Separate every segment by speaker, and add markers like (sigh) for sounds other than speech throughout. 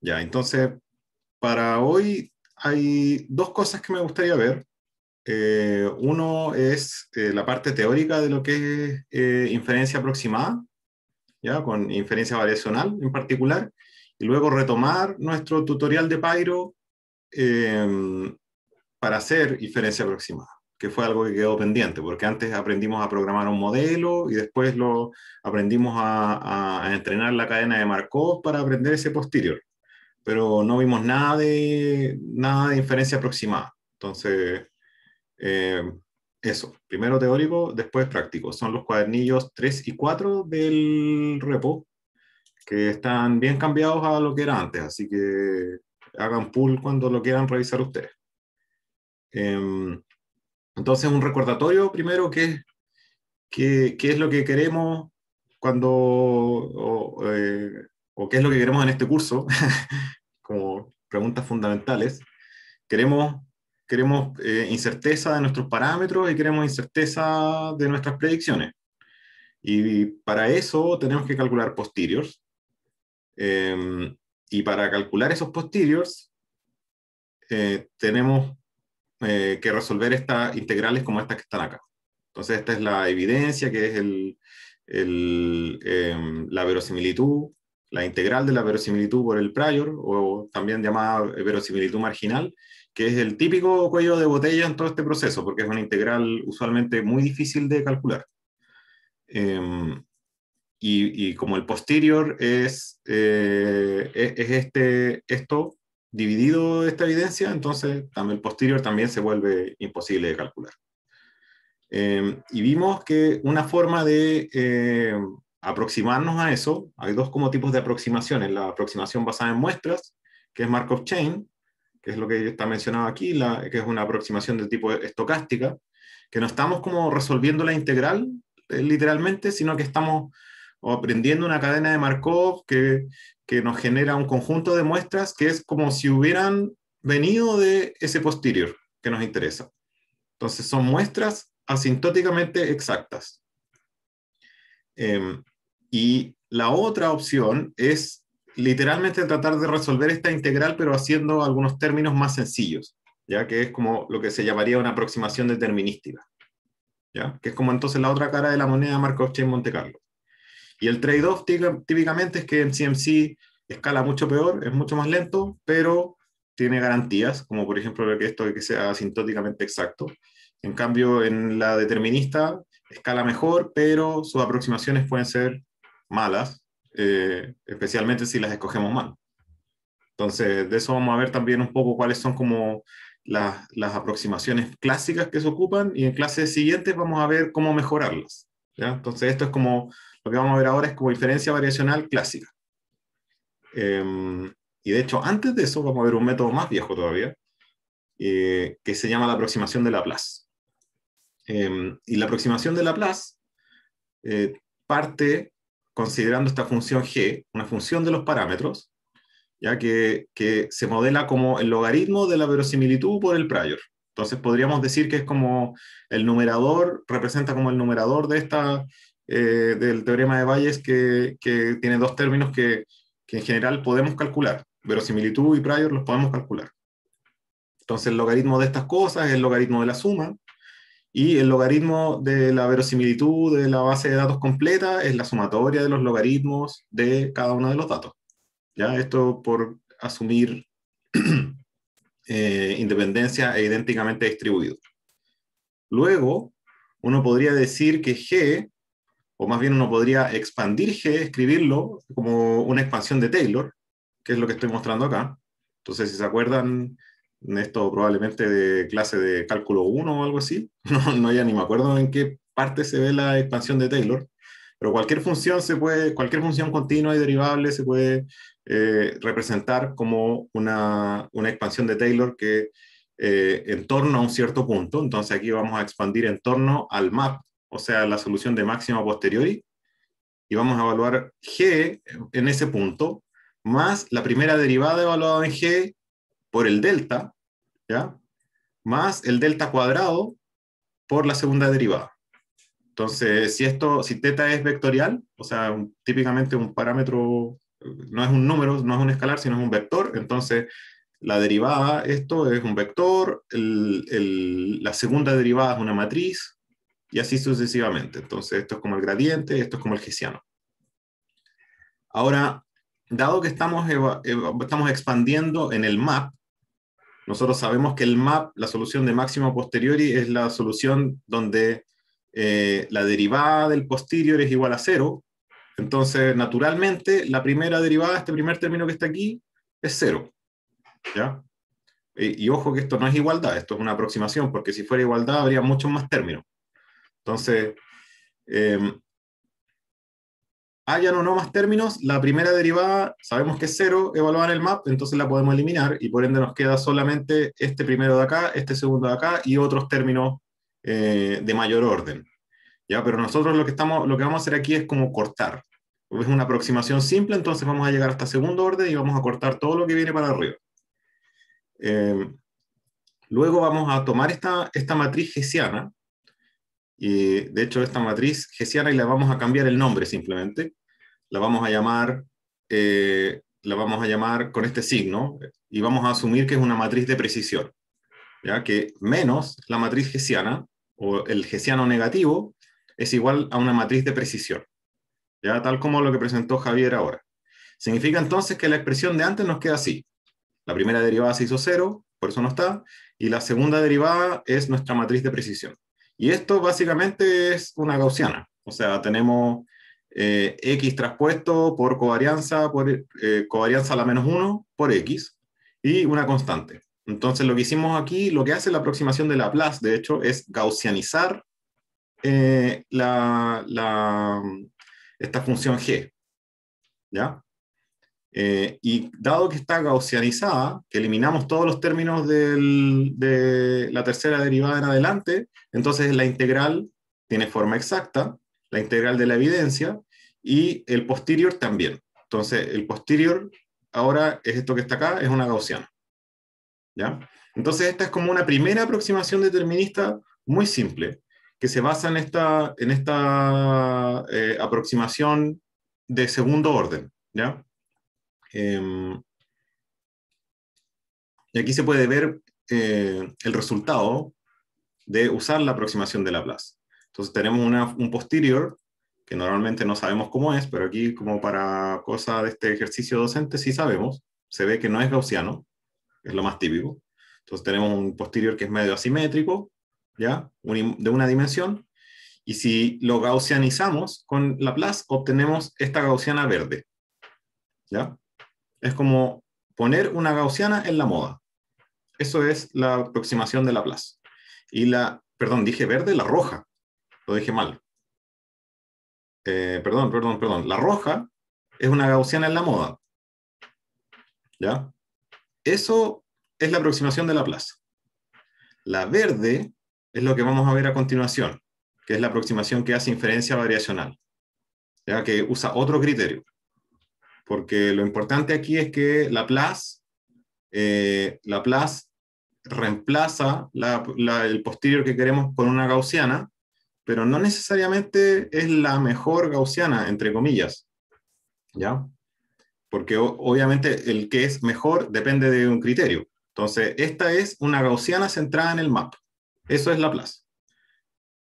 Speaker 1: Ya, entonces, para hoy hay dos cosas que me gustaría ver. Eh, uno es eh, la parte teórica de lo que es eh, inferencia aproximada, ¿ya? con inferencia variacional en particular, y luego retomar nuestro tutorial de Pyro em, para hacer inferencia aproximada, que fue algo que quedó pendiente, porque antes aprendimos a programar un modelo y después lo aprendimos a entrenar la cadena de Markov para aprender ese posterior pero no vimos nada de, nada de inferencia aproximada. Entonces, eh, eso, primero teórico, después práctico. Son los cuadernillos 3 y 4 del repo, que están bien cambiados a lo que era antes, así que hagan pull cuando lo quieran revisar ustedes. Em, entonces, un recordatorio primero ¿Qué qué es lo que queremos cuando eh, o qué es lo que queremos en este curso, (laughs) como preguntas fundamentales, queremos, queremos eh, incerteza de nuestros parámetros y queremos incerteza de nuestras predicciones. Y para eso tenemos que calcular posteriors. Em, y para calcular esos posteriors, eh, tenemos eh, que resolver estas integrales como estas que están acá. Entonces, esta es la evidencia, que es el, em, la verosimilitud, la integral de la verosimilitud por el prior, o también llamada verosimilitud marginal, que es el típico cuello de botella en todo este proceso, porque es una integral usualmente muy difícil de calcular. Em, y, como el posterior es, eh, e, es, este, esto dividido esta evidencia, entonces también el posterior también se vuelve imposible de calcular. Em, y vimos que una forma de eh, aproximarnos a eso, hay dos como tipos de aproximaciones. La aproximación basada en muestras, que es Markov Chain, que es lo que está mencionado aquí, la, que es una aproximación del tipo estocástica, que no estamos como resolviendo la integral eh, literalmente, sino que estamos aprendiendo una cadena de Markov que, que nos genera un conjunto de muestras que es como si hubieran venido de ese posterior que nos interesa. Entonces son muestras asintóticamente exactas. Em, y la otra opción es literalmente tratar de resolver esta integral, pero haciendo algunos términos más sencillos, ya que es como lo que se llamaría una aproximación determinística, ya que es como entonces la otra cara de la moneda de Markov Chain Monte Carlo. Y el trade-off típicamente es que en CMC escala mucho peor, es mucho más lento, pero tiene garantías, como por ejemplo que esto que sea asintóticamente exacto. En cambio, en la determinista escala mejor, pero sus aproximaciones pueden ser malas, eh, especialmente si las escogemos mal. Entonces, de eso vamos a ver también un poco cuáles son como las, las aproximaciones clásicas que se ocupan y en clases siguientes vamos a ver cómo mejorarlas. Entonces, esto es como, lo que vamos a ver ahora es como diferencia variacional clásica. Em, y de hecho, antes de eso vamos a ver un método más viejo todavía, eh, que se llama la aproximación de Laplace. Em, y la aproximación de Laplace eh, parte considerando esta función g, una función de los parámetros, ya que, se modela como el logaritmo de la verosimilitud por el prior. Entonces podríamos decir que es como el numerador, representa como el numerador de esta, eh, del teorema de Bayes que, tiene dos términos que, que en general podemos calcular. Verosimilitud y prior los podemos calcular. Entonces el logaritmo de estas cosas es el logaritmo de la suma, y el logaritmo de la verosimilitud de la base de datos completa es la sumatoria de los logaritmos de cada uno de los datos. ¿Ya? Esto por asumir (clears throat) eh, independencia e idénticamente distribuido. Luego, uno podría decir que G, o más bien uno podría expandir G, escribirlo como una expansión de Taylor, que es lo que estoy mostrando acá. Entonces, si se acuerdan, esto probablemente de clase de cálculo 1 o algo así, (laughs) no, ya ni me acuerdo en qué parte se ve la expansión de Taylor, pero cualquier función se puede, cualquier función continua y derivable se puede eh, representar como una, expansión de Taylor que eh, en torno a un cierto punto, entonces aquí vamos a expandir en torno al map, o sea, la solución de máxima posteriori, y vamos a evaluar g en ese punto, más la primera derivada evaluada en g por el delta, ¿ya? Más el delta cuadrado por la segunda derivada. Entonces, si esto, si teta es vectorial, o sea, típicamente un parámetro no es un número, no es un escalar, sino es un vector, entonces la derivada, esto es un vector, la segunda derivada es una matriz, y así sucesivamente. Entonces, esto es como el gradiente, esto es como el hessiano. Ahora, dado que estamos, estamos expandiendo en el map, nosotros sabemos que el map, la solución de máximo posteriori, es la solución donde eh, la derivada del posterior es igual a cero. Entonces, naturalmente, la primera derivada, este primer término que está aquí, es cero. ¿Ya? Y, ojo que esto no es igualdad, esto es una aproximación, porque si fuera igualdad habría muchos más términos. Entonces, eh, hayan o no más términos, la primera derivada sabemos que es cero evaluada en el map, entonces la podemos eliminar y por ende nos queda solamente este primero de acá, este segundo de acá y otros términos eh, de mayor orden. ¿ya? Pero nosotros lo que, estamos, lo que vamos a hacer aquí es como cortar. Es una aproximación simple, entonces vamos a llegar hasta segundo orden y vamos a cortar todo lo que viene para arriba. Eh, luego vamos a tomar esta, esta matriz hessiana, y de hecho esta matriz hessiana y la vamos a cambiar el nombre simplemente, la vamos a llamar, eh, la vamos a llamar con este signo y vamos a asumir que es una matriz de precisión, ya que menos la matriz hessiana o el hessiano negativo es igual a una matriz de precisión, ya tal como lo que presentó Javier ahora. Significa entonces que la expresión de antes nos queda así. La primera derivada se hizo cero, por eso no está, y la segunda derivada es nuestra matriz de precisión. Y esto básicamente es una gaussiana, o sea, tenemos eh, X traspuesto por covarianza, por eh, covarianza a la menos 1 por X, y una constante. Entonces lo que hicimos aquí, lo que hace la aproximación de Laplace, de hecho, es gaussianizar eh, esta función g. ¿Ya? y dado que está gaussianizada, que eliminamos todos los términos de la tercera derivada en adelante, entonces la integral tiene forma exacta, la integral de la evidencia, y el posterior también. Entonces, el posterior ahora es esto que está acá, es una gaussiana. ¿Ya? Entonces, esta es como una primera aproximación determinista muy simple, que se basa en esta, en esta eh, aproximación de segundo orden. ¿ya? Em, y aquí se puede ver eh, el resultado de usar la aproximación de Laplace. Entonces tenemos un posterior que normalmente no sabemos cómo es, pero aquí como para cosa de este ejercicio docente sí sabemos, se ve que no es gaussiano, es lo más típico. Entonces tenemos un posterior que es medio asimétrico, ¿ya? de una dimensión, y si lo gaussianizamos con Laplace, obtenemos esta gaussiana verde, ¿ya? Es como poner una gaussiana en la moda. Eso es la aproximación de Laplace. Y la, perdón, dije verde, la roja. Lo dije mal. Eh, perdón, perdón, perdón, la roja es una gaussiana en la moda. ¿Ya? Eso es la aproximación de Laplace. La verde es lo que vamos a ver a continuación, que es la aproximación que hace inferencia variacional, ya que usa otro criterio. Porque lo importante aquí es que Laplace, eh, Laplace reemplaza el posterior que queremos con una gaussiana pero no necesariamente es la mejor gaussiana, entre comillas. ¿Ya? Porque obviamente el que es mejor depende de un criterio. Entonces, esta es una gaussiana centrada en el mapa. Eso es Laplace.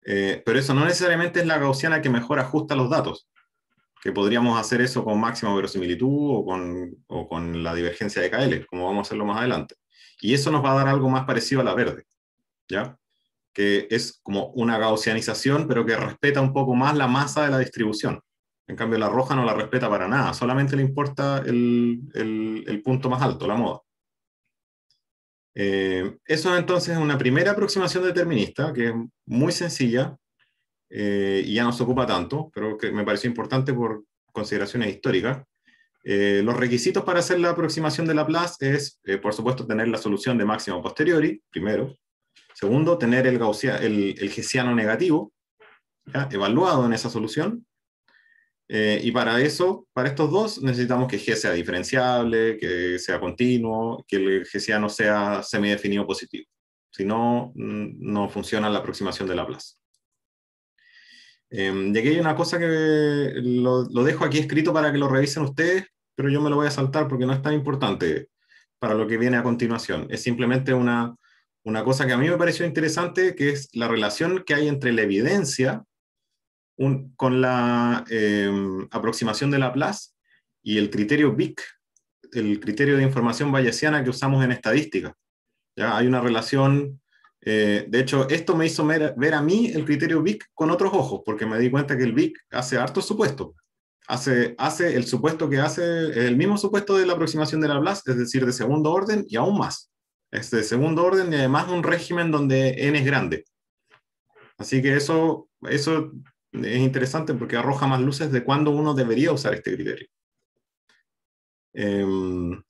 Speaker 1: Eh, pero eso no necesariamente es la gaussiana que mejor ajusta los datos. Que podríamos hacer eso con máxima verosimilitud o con, o con la divergencia de KL, como vamos a hacerlo más adelante. Y eso nos va a dar algo más parecido a la verde. ¿Ya? que es como una gaussianización, pero que respeta un poco más la masa de la distribución. En cambio, la roja no la respeta para nada, solamente le importa el, el, punto más alto, la moda. Eh, eso entonces es una primera aproximación determinista, que es muy sencilla eh, y ya no se ocupa tanto, pero que me pareció importante por consideraciones históricas. Eh, los requisitos para hacer la aproximación de Laplace es, por supuesto, tener la solución de máximo posteriori, primero, Segundo, tener el, gaussiano, el, el gesiano negativo, evaluado en esa solución. Eh, y para eso, para estos dos, necesitamos que G sea diferenciable, que sea continuo, que el gesiano sea semidefinido positivo. Si no, mm, no funciona la aproximación de Laplace. Eh, y aquí hay una cosa que lo dejo aquí escrito para que lo revisen ustedes, pero yo me lo voy a saltar porque no es tan importante para lo que viene a continuación. Es simplemente una una cosa que a mí me pareció interesante, que es la relación que hay entre la evidencia con la em, aproximación de Laplace y el criterio BIC, el criterio de información bayesiana que usamos en estadística. ¿Ya? Hay una relación, eh, de hecho, esto me hizo ver, a mí el criterio BIC con otros ojos, porque me di cuenta que el BIC hace harto supuesto. Hace, hace el supuesto que hace el mismo supuesto de la aproximación de Laplace, es decir, de segundo orden y aún más es de segundo orden y además un régimen donde n es grande. Así que eso, eso es interesante porque arroja más luces de cuándo uno debería usar este criterio. Em,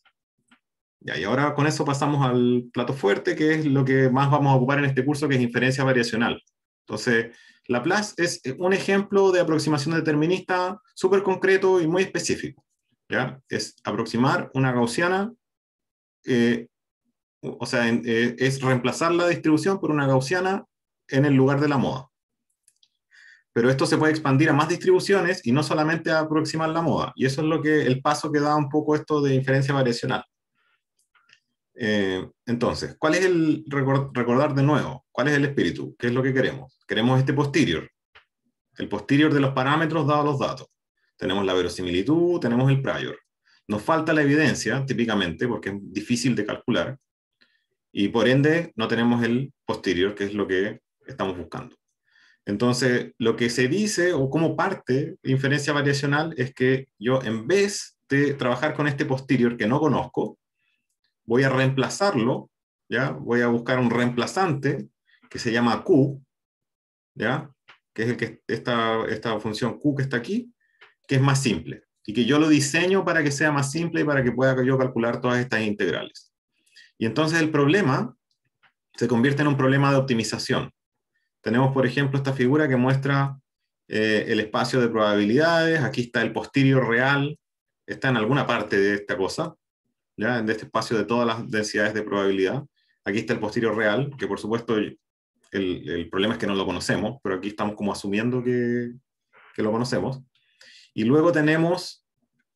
Speaker 1: y ahora con eso pasamos al plato fuerte, que es lo que más vamos a ocupar en este curso, que es inferencia variacional. Entonces, Laplace es un ejemplo de aproximación determinista súper concreto y muy específico. ¿ya? Es aproximar una gaussiana eh, o sea, eh, es reemplazar la distribución por una gaussiana en el lugar de la moda. Pero esto se puede expandir a más distribuciones y no solamente aproximar la moda. Y eso es lo que el paso que da un poco esto de inferencia variacional. Eh, entonces, ¿cuál es el recordar de nuevo? ¿Cuál es el espíritu? ¿Qué es lo que queremos? Queremos este posterior, el posterior de los parámetros dados los datos. Tenemos la verosimilitud, tenemos el prior. Nos falta la evidencia, típicamente, porque es difícil de calcular y por ende no tenemos el posterior, que es lo que estamos buscando. Entonces, lo que se dice o como parte de inferencia variacional es que yo en vez de trabajar con este posterior que no conozco, voy a reemplazarlo, ¿ya? Voy a buscar un reemplazante que se llama Q, ¿ya? Que es que esta, esta función Q que está aquí, que es más simple y que yo lo diseño para que sea más simple y para que pueda yo calcular todas estas integrales. Y entonces el problema se convierte en un problema de optimización. Tenemos, por ejemplo, esta figura que muestra eh, el espacio de probabilidades, aquí está el posterior real, está en alguna parte de esta cosa, de este espacio de todas las densidades de probabilidad. Aquí está el posterior real, que por supuesto el, problema es que no lo conocemos, pero aquí estamos como asumiendo que, que lo conocemos. Y luego tenemos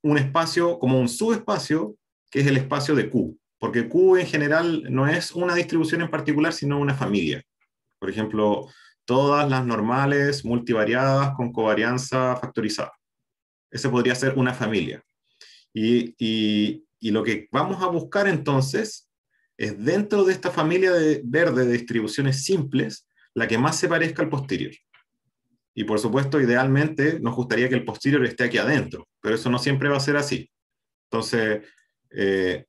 Speaker 1: un espacio, como un subespacio, que es el espacio de Q porque Q en general no es una distribución en particular, sino una familia. Por ejemplo, todas las normales, multivariadas, con covarianza factorizada. Ese podría ser una familia. Y, lo que vamos a buscar entonces es dentro de esta familia de verde de distribuciones simples, la que más se parezca al posterior. Y por supuesto, idealmente nos gustaría que el posterior esté aquí adentro, pero eso no siempre va a ser así. Entonces, eh,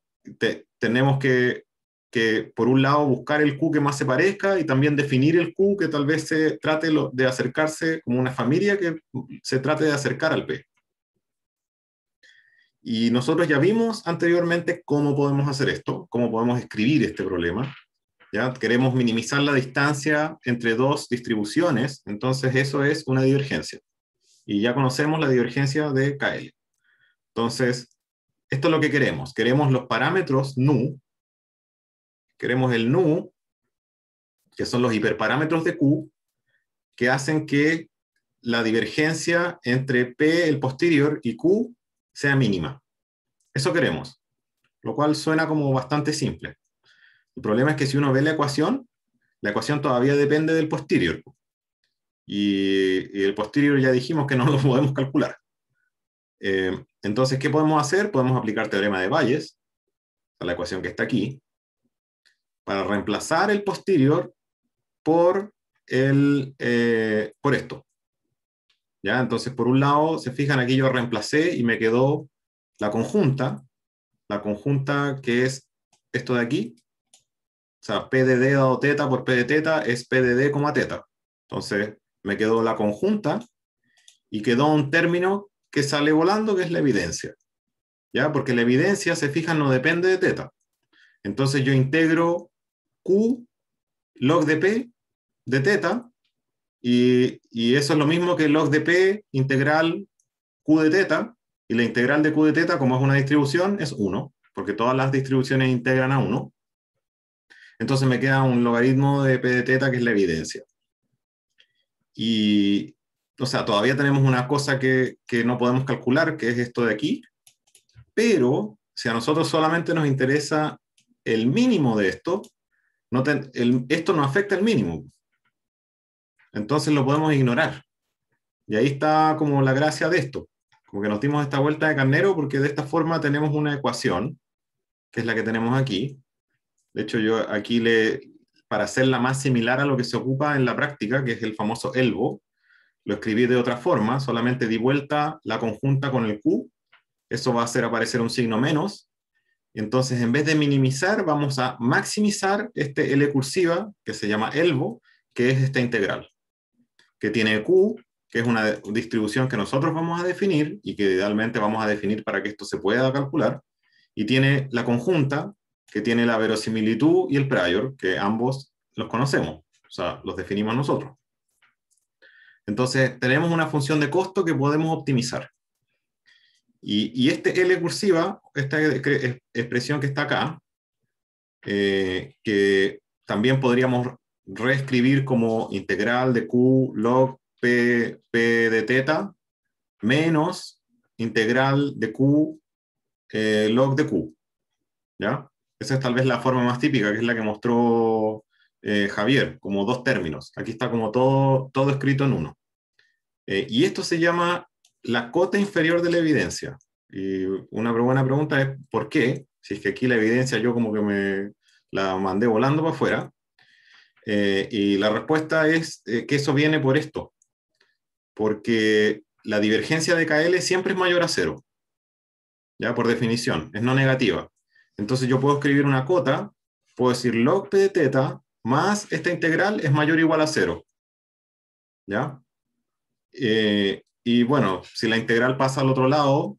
Speaker 1: tenemos que, que, por un lado, buscar el Q que más se parezca y también definir el Q que tal vez se trate de acercarse como una familia que se trate de acercar al P. Y nosotros ya vimos anteriormente cómo podemos hacer esto, cómo podemos escribir este problema. ¿ya? Queremos minimizar la distancia entre dos distribuciones, entonces eso es una divergencia. Y ya conocemos la divergencia de KL. Entonces, esto es lo que queremos. Queremos los parámetros nu, queremos el nu, que son los hiperparámetros de Q, que hacen que la divergencia entre P, el posterior, y Q sea mínima. Eso queremos, lo cual suena como bastante simple. El problema es que si uno ve la ecuación, la ecuación todavía depende del posterior. Y, el posterior ya dijimos que no lo (laughs) podemos calcular. Eh, entonces, ¿qué podemos hacer? Podemos aplicar teorema de Bayes, a la ecuación que está aquí, para reemplazar el posterior por, el, eh, por esto. ¿Ya? Entonces, por un lado, se fijan, aquí yo reemplacé y me quedó la conjunta, la conjunta que es esto de aquí, o sea, P de D dado teta por P de teta es P de D, teta. Entonces, me quedó la conjunta y quedó un término que sale volando, que es la evidencia. ¿Ya? Porque la evidencia, se fijan, no depende de teta. Entonces yo integro Q log de P de teta y, y eso es lo mismo que log de P integral Q de teta y la integral de Q de teta, como es una distribución, es 1, porque todas las distribuciones integran a 1. Entonces me queda un logaritmo de P de teta que es la evidencia. Y, o sea, todavía tenemos una cosa que, no podemos calcular, que es esto de aquí, pero si a nosotros solamente nos interesa el mínimo de esto, esto no afecta el mínimo. Entonces lo podemos ignorar. Y ahí está como la gracia de esto. Como que nos dimos esta vuelta de carnero porque de esta forma tenemos una ecuación, que es la que tenemos aquí. De hecho, yo aquí le, para hacerla más similar a lo que se ocupa en la práctica, que es el famoso elbo, lo escribí de otra forma, solamente di vuelta la conjunta con el Q, eso va a hacer aparecer un signo menos, entonces en vez de minimizar vamos a maximizar este L cursiva que se llama elbo, que es esta integral, que tiene Q, que es una distribución que nosotros vamos a definir y que idealmente vamos a definir para que esto se pueda calcular, y tiene la conjunta, que tiene la verosimilitud y el prior, que ambos los conocemos, o sea, los definimos nosotros. Entonces, tenemos una función de costo que podemos optimizar. Y, este L cursiva, esta expresión que está acá, eh, que también podríamos reescribir como integral de Q log P, P de teta menos integral de Q eh, log de Q. ¿Ya? Esa es tal vez la forma más típica, que es la que mostró eh, Javier, como dos términos. Aquí está como todo, todo escrito en uno. Eh, y esto se llama la cota inferior de la evidencia. Y una buena pregunta es, ¿por qué? Si es que aquí la evidencia yo como que me la mandé volando para afuera. Eh, y la respuesta es eh, que eso viene por esto. Porque la divergencia de KL siempre es mayor a cero. Ya por definición, es no negativa. Entonces yo puedo escribir una cota, puedo decir log p de teta más esta integral es mayor o igual a cero. ¿Ya? Eh, y bueno, si la integral pasa al otro lado,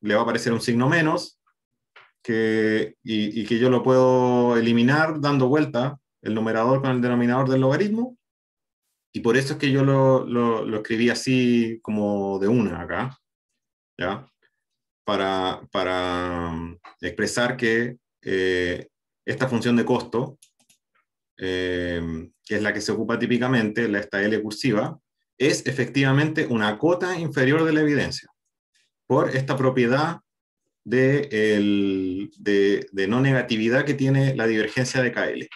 Speaker 1: le va a aparecer un signo menos, que, y, que yo lo puedo eliminar dando vuelta el numerador con el denominador del logaritmo. Y por eso es que yo lo, escribí así como de una acá, Para, para um, expresar que eh, esta función de costo, eh, que es la que se ocupa típicamente, la, esta L cursiva, es efectivamente una cota inferior de la evidencia por esta propiedad de, de, no negatividad que tiene la divergencia de KL.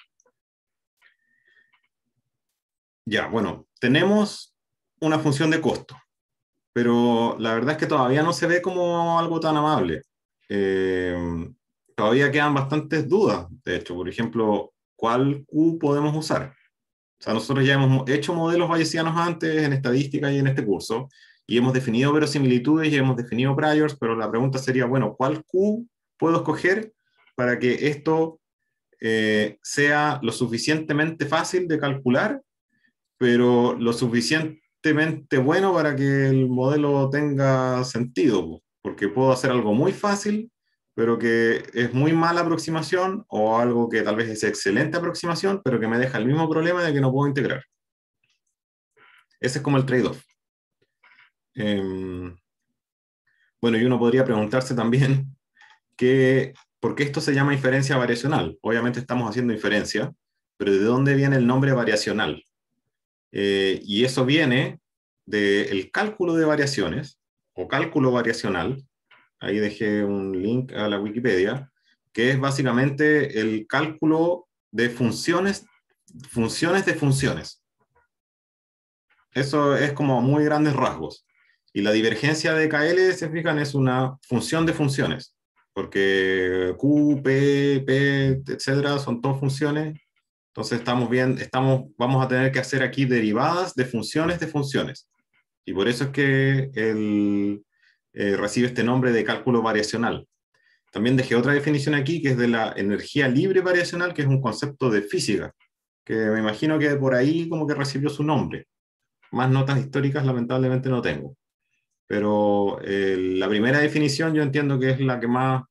Speaker 1: Ya, bueno, tenemos una función de costo, pero la verdad es que todavía no se ve como algo tan amable. Eh, todavía quedan bastantes dudas, de hecho, por ejemplo, ¿cuál Q podemos usar? O sea, nosotros ya hemos hecho modelos bayesianos antes en estadística y en este curso, y hemos definido verosimilitudes y hemos definido priors, pero la pregunta sería, bueno, ¿cuál Q puedo escoger para que esto eh, sea lo suficientemente fácil de calcular, pero lo suficientemente bueno para que el modelo tenga sentido? Porque puedo hacer algo muy fácil pero que es muy mala aproximación o algo que tal vez es excelente aproximación, pero que me deja el mismo problema de que no puedo integrar. Ese es como el trade-off. Em, bueno, y uno podría preguntarse también (laughs) que, por qué esto se llama inferencia variacional. Obviamente estamos haciendo inferencia, pero ¿de dónde viene el nombre variacional? Eh, y eso viene del cálculo de variaciones o cálculo variacional, ahí dejé un link a la Wikipedia, que es básicamente el cálculo de funciones, funciones de funciones. Eso es como muy grandes rasgos. Y la divergencia de KL, se fijan, es una función de funciones, porque Q, P, P, etcétera, son todas funciones. Entonces estamos bien, estamos, vamos a tener que hacer aquí derivadas de funciones de funciones. Y por eso es que el, eh, recibe este nombre de cálculo variacional. También dejé otra definición aquí, que es de la energía libre variacional, que es un concepto de física, que me imagino que por ahí como que recibió su nombre. Más notas históricas lamentablemente no tengo. Pero eh, la primera definición yo entiendo que es la que más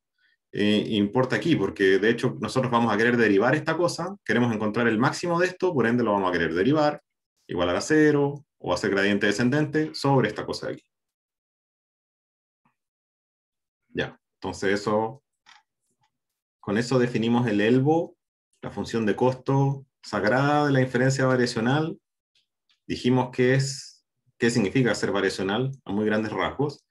Speaker 1: eh, importa aquí, porque de hecho nosotros vamos a querer derivar esta cosa, queremos encontrar el máximo de esto, por ende lo vamos a querer derivar, igualar a cero, o hacer gradiente descendente sobre esta cosa de aquí. Ya, entonces eso, con eso definimos el elbo, la función de costo sagrada de la inferencia variacional. Dijimos que es, qué significa ser variacional a muy grandes rasgos.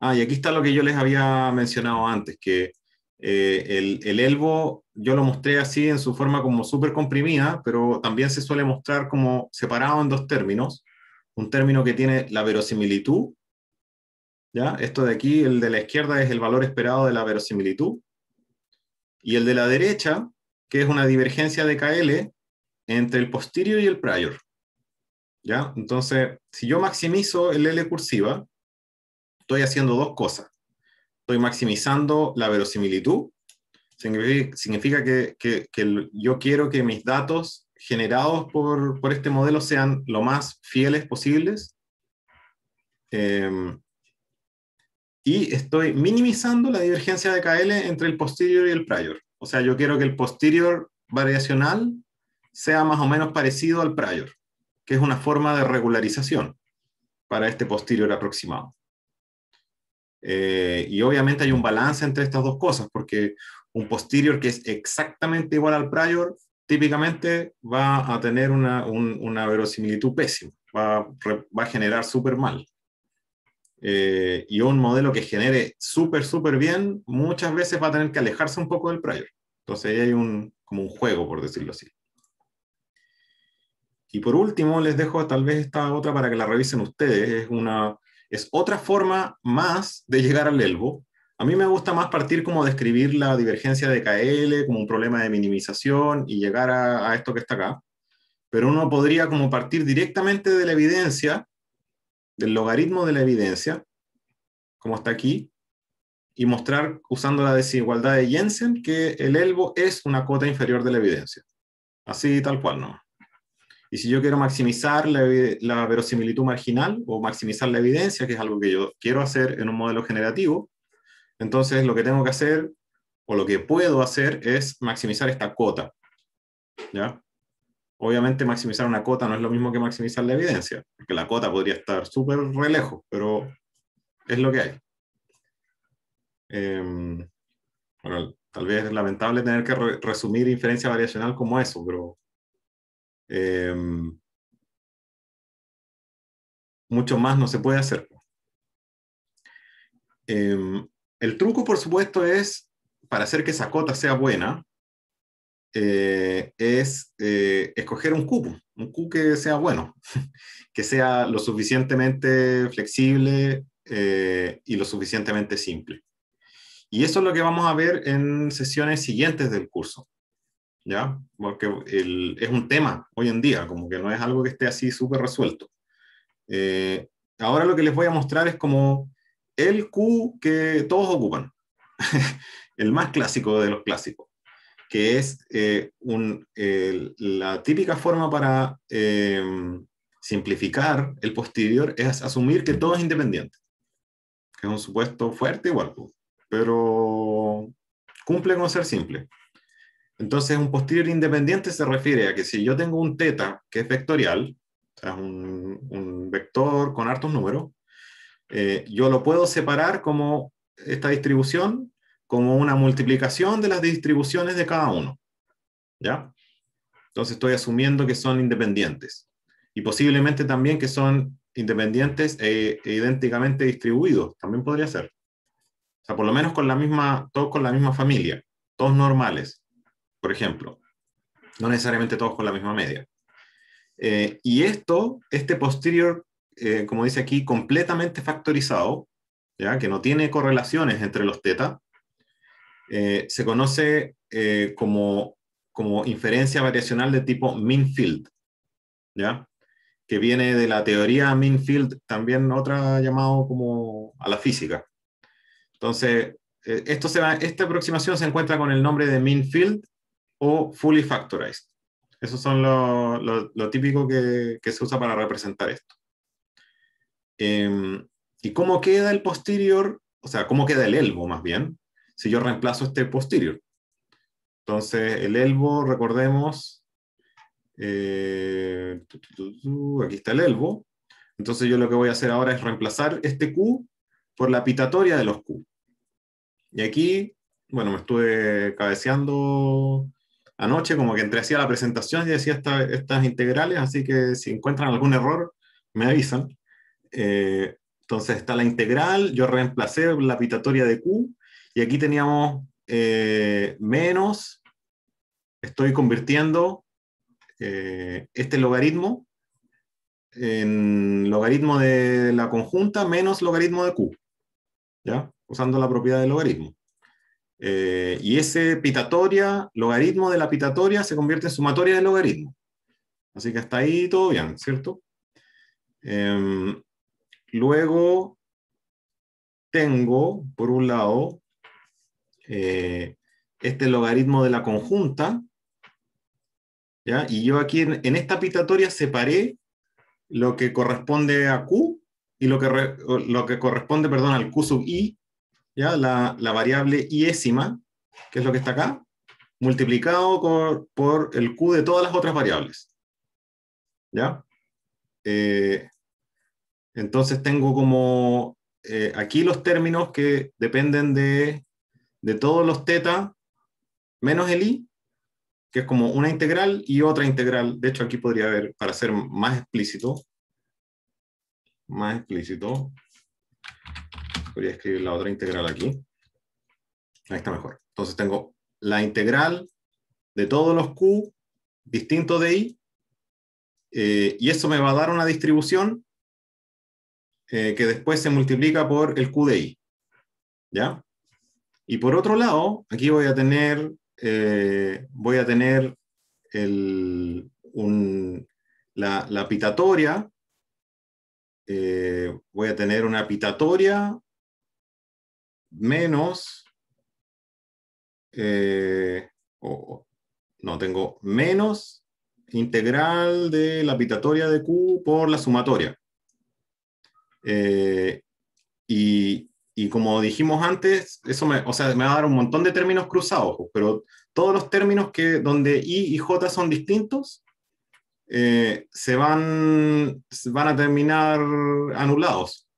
Speaker 1: Ah, y aquí está lo que yo les había mencionado antes, que eh, el, el elbo yo lo mostré así en su forma como súper comprimida, pero también se suele mostrar como separado en dos términos. Un término que tiene la verosimilitud ¿ya? Esto de aquí, el de la izquierda es el valor esperado de la verosimilitud, y el de la derecha, que es una divergencia de KL entre el posterior y el prior. ¿Ya? Entonces, si yo maximizo el L cursiva, estoy haciendo dos cosas. Estoy maximizando la verosimilitud, significa, que, yo quiero que mis datos generados por, este modelo sean lo más fieles posibles. Em, y estoy minimizando la divergencia de KL entre el posterior y el prior. O sea, yo quiero que el posterior variacional sea más o menos parecido al prior, que es una forma de regularización para este posterior aproximado. Eh, y obviamente hay un balance entre estas dos cosas, porque un posterior que es exactamente igual al prior, típicamente va a tener una, verosimilitud pésima, va, va a generar súper mal. Eh, y un modelo que genere súper, súper bien, muchas veces va a tener que alejarse un poco del prior. Entonces ahí hay un, como un juego, por decirlo así. Y por último, les dejo tal vez esta otra para que la revisen ustedes. Es, una, es otra forma más de llegar al elbo. A mí me gusta más partir como describir la divergencia de KL como un problema de minimización y llegar a, a esto que está acá. Pero uno podría como partir directamente de la evidencia del logaritmo de la evidencia, como está aquí, y mostrar usando la desigualdad de Jensen que el elbo es una cota inferior de la evidencia. Así tal cual, ¿no? Y si yo quiero maximizar la, verosimilitud marginal o maximizar la evidencia, que es algo que yo quiero hacer en un modelo generativo, entonces lo que tengo que hacer o lo que puedo hacer es maximizar esta cota. ¿Ya? Obviamente maximizar una cota no es lo mismo que maximizar la evidencia, porque la cota podría estar súper re lejos, pero es lo que hay. Em, tal vez es lamentable tener que resumir inferencia variacional como eso, pero em, mucho más no se puede hacer. Em, el truco, por supuesto, es para hacer que esa cota sea buena, eh, es eh, escoger un cubo un cupo que sea bueno, (laughs) que sea lo suficientemente flexible eh, y lo suficientemente simple. Y eso es lo que vamos a ver en sesiones siguientes del curso, ¿ya? Porque es un tema hoy en día, como que no es algo que esté así súper resuelto. ahora lo que les voy a mostrar es como el Q que todos ocupan, (laughs) el más clásico de los clásicos que es eh, la típica forma para eh, simplificar el posterior es asumir que todo es independiente, que es un supuesto fuerte igual, pero cumple con ser simple. Entonces, un posterior independiente se refiere a que si yo tengo un teta que es vectorial, es un, vector con hartos números, eh, yo lo puedo separar como esta distribución como una multiplicación de las distribuciones de cada uno. ¿Ya? Entonces estoy asumiendo que son independientes y posiblemente también que son independientes e, e, idénticamente distribuidos, también podría ser. O sea, por lo menos con la misma, todos con la misma familia, todos normales, por ejemplo. No necesariamente todos con la misma media. Eh, y esto, este posterior, eh, como dice aquí, completamente factorizado, ¿ya? que no tiene correlaciones entre los teta, eh, se conoce eh, como, inferencia variacional de tipo Mean-Field, que viene de la teoría Minfield, field también otra llamada como a la física. Entonces, eh, esto se esta aproximación se encuentra con el nombre de Mean-Field o Fully Factorized. Eso son lo, lo, típico que, que, se usa para representar esto. Em, ¿Y cómo queda el posterior? O sea, ¿cómo queda el elbo más bien? si yo reemplazo este posterior. Entonces, el elbo recordemos, eh, aquí está el elvo, Entonces yo lo que voy a hacer ahora es reemplazar este Q por la pitatoria de los Q. Y aquí, bueno, me estuve cabeceando anoche, como que entré la presentación y decía estas integrales, así que si encuentran algún error, me avisan. Eh, entonces está la integral, yo reemplacé la pitatoria de Q y aquí teníamos eh, menos, estoy convirtiendo eh, este logaritmo en logaritmo de la conjunta menos logaritmo de Q, ¿ya? usando la propiedad del logaritmo. Eh, y ese pitatoria, logaritmo de la pitatoria se convierte en sumatoria del logaritmo. Así que hasta ahí todo bien, ¿cierto? Em, luego tengo, por un lado, eh, este logaritmo de la conjunta, ¿ya? y yo aquí en, esta pitatoria separé lo que corresponde a Q y lo que, lo que corresponde perdón, al Q sub i, ¿ya? La, variable iésima, que es lo que está acá, multiplicado por, el Q de todas las otras variables. ¿Ya? Eh, entonces tengo como eh, aquí los términos que dependen de de todos los teta menos el i, que es como una integral y otra integral. De hecho, aquí podría haber, para ser más explícito, más explícito, podría escribir la otra integral aquí. Ahí está mejor. Entonces tengo la integral de todos los q distintos de i, eh, y eso me va a dar una distribución eh, que después se multiplica por el q de i. ¿Ya? Y por otro lado, aquí voy a tener, eh, voy a tener la, pitatoria, eh, voy a tener una pitatoria menos, eh, no, tengo menos integral de la pitatoria de Q por la sumatoria. y, y como dijimos antes, eso me, o sea, me va a dar un montón de términos cruzados, pero todos los términos que, donde I y J son distintos, eh, se, van, van a terminar anulados.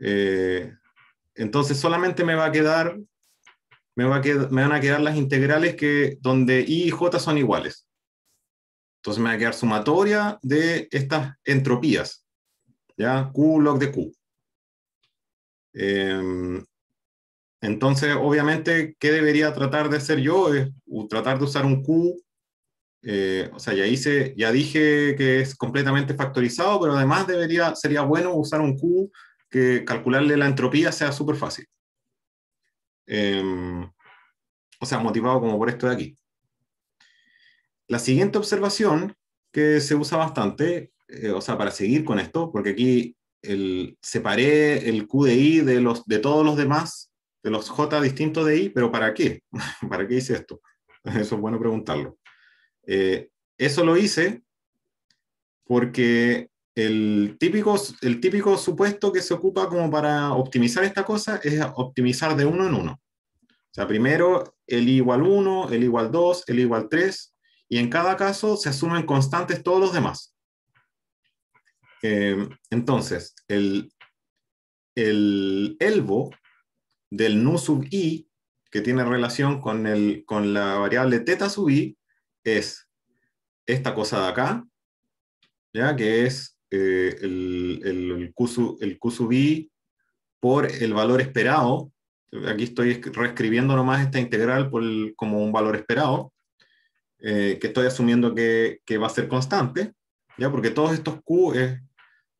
Speaker 1: Eh, entonces solamente me va a quedar, me, va a van a quedar las integrales que, donde I y J son iguales. Entonces me va a quedar sumatoria de estas entropías, ¿ya? Q log de Q. Em, entonces, obviamente, ¿qué debería tratar de hacer yo? Es tratar de usar un Q. Eh, o sea, ya hice, ya dije que es completamente factorizado, pero además debería, sería bueno usar un Q que calcularle la entropía sea súper fácil. Em, o sea, motivado como por esto de aquí. La siguiente observación que se usa bastante, eh, o sea, para seguir con esto, porque aquí separé el Q de, los, de todos los demás, de los J distintos de I, pero ¿para qué? (laughs) ¿Para qué hice esto? (laughs) Eso es bueno preguntarlo. Eh, eso lo hice porque el típico, el típico supuesto que se ocupa como para optimizar esta cosa es optimizar de uno en uno. O sea, primero el I igual 1, el I igual 2, el I igual 3, y en cada caso se asumen constantes todos los demás. Eh, entonces, el, el elbo del nu sub i, que tiene relación con, el, con la variable teta sub i, es esta cosa de acá, ya que es eh, el, el, el, Q sub, i por el valor esperado. Aquí estoy reescribiendo nomás esta integral como un valor esperado, eh, que estoy asumiendo que, va a ser constante, ¿ya? porque todos estos Q es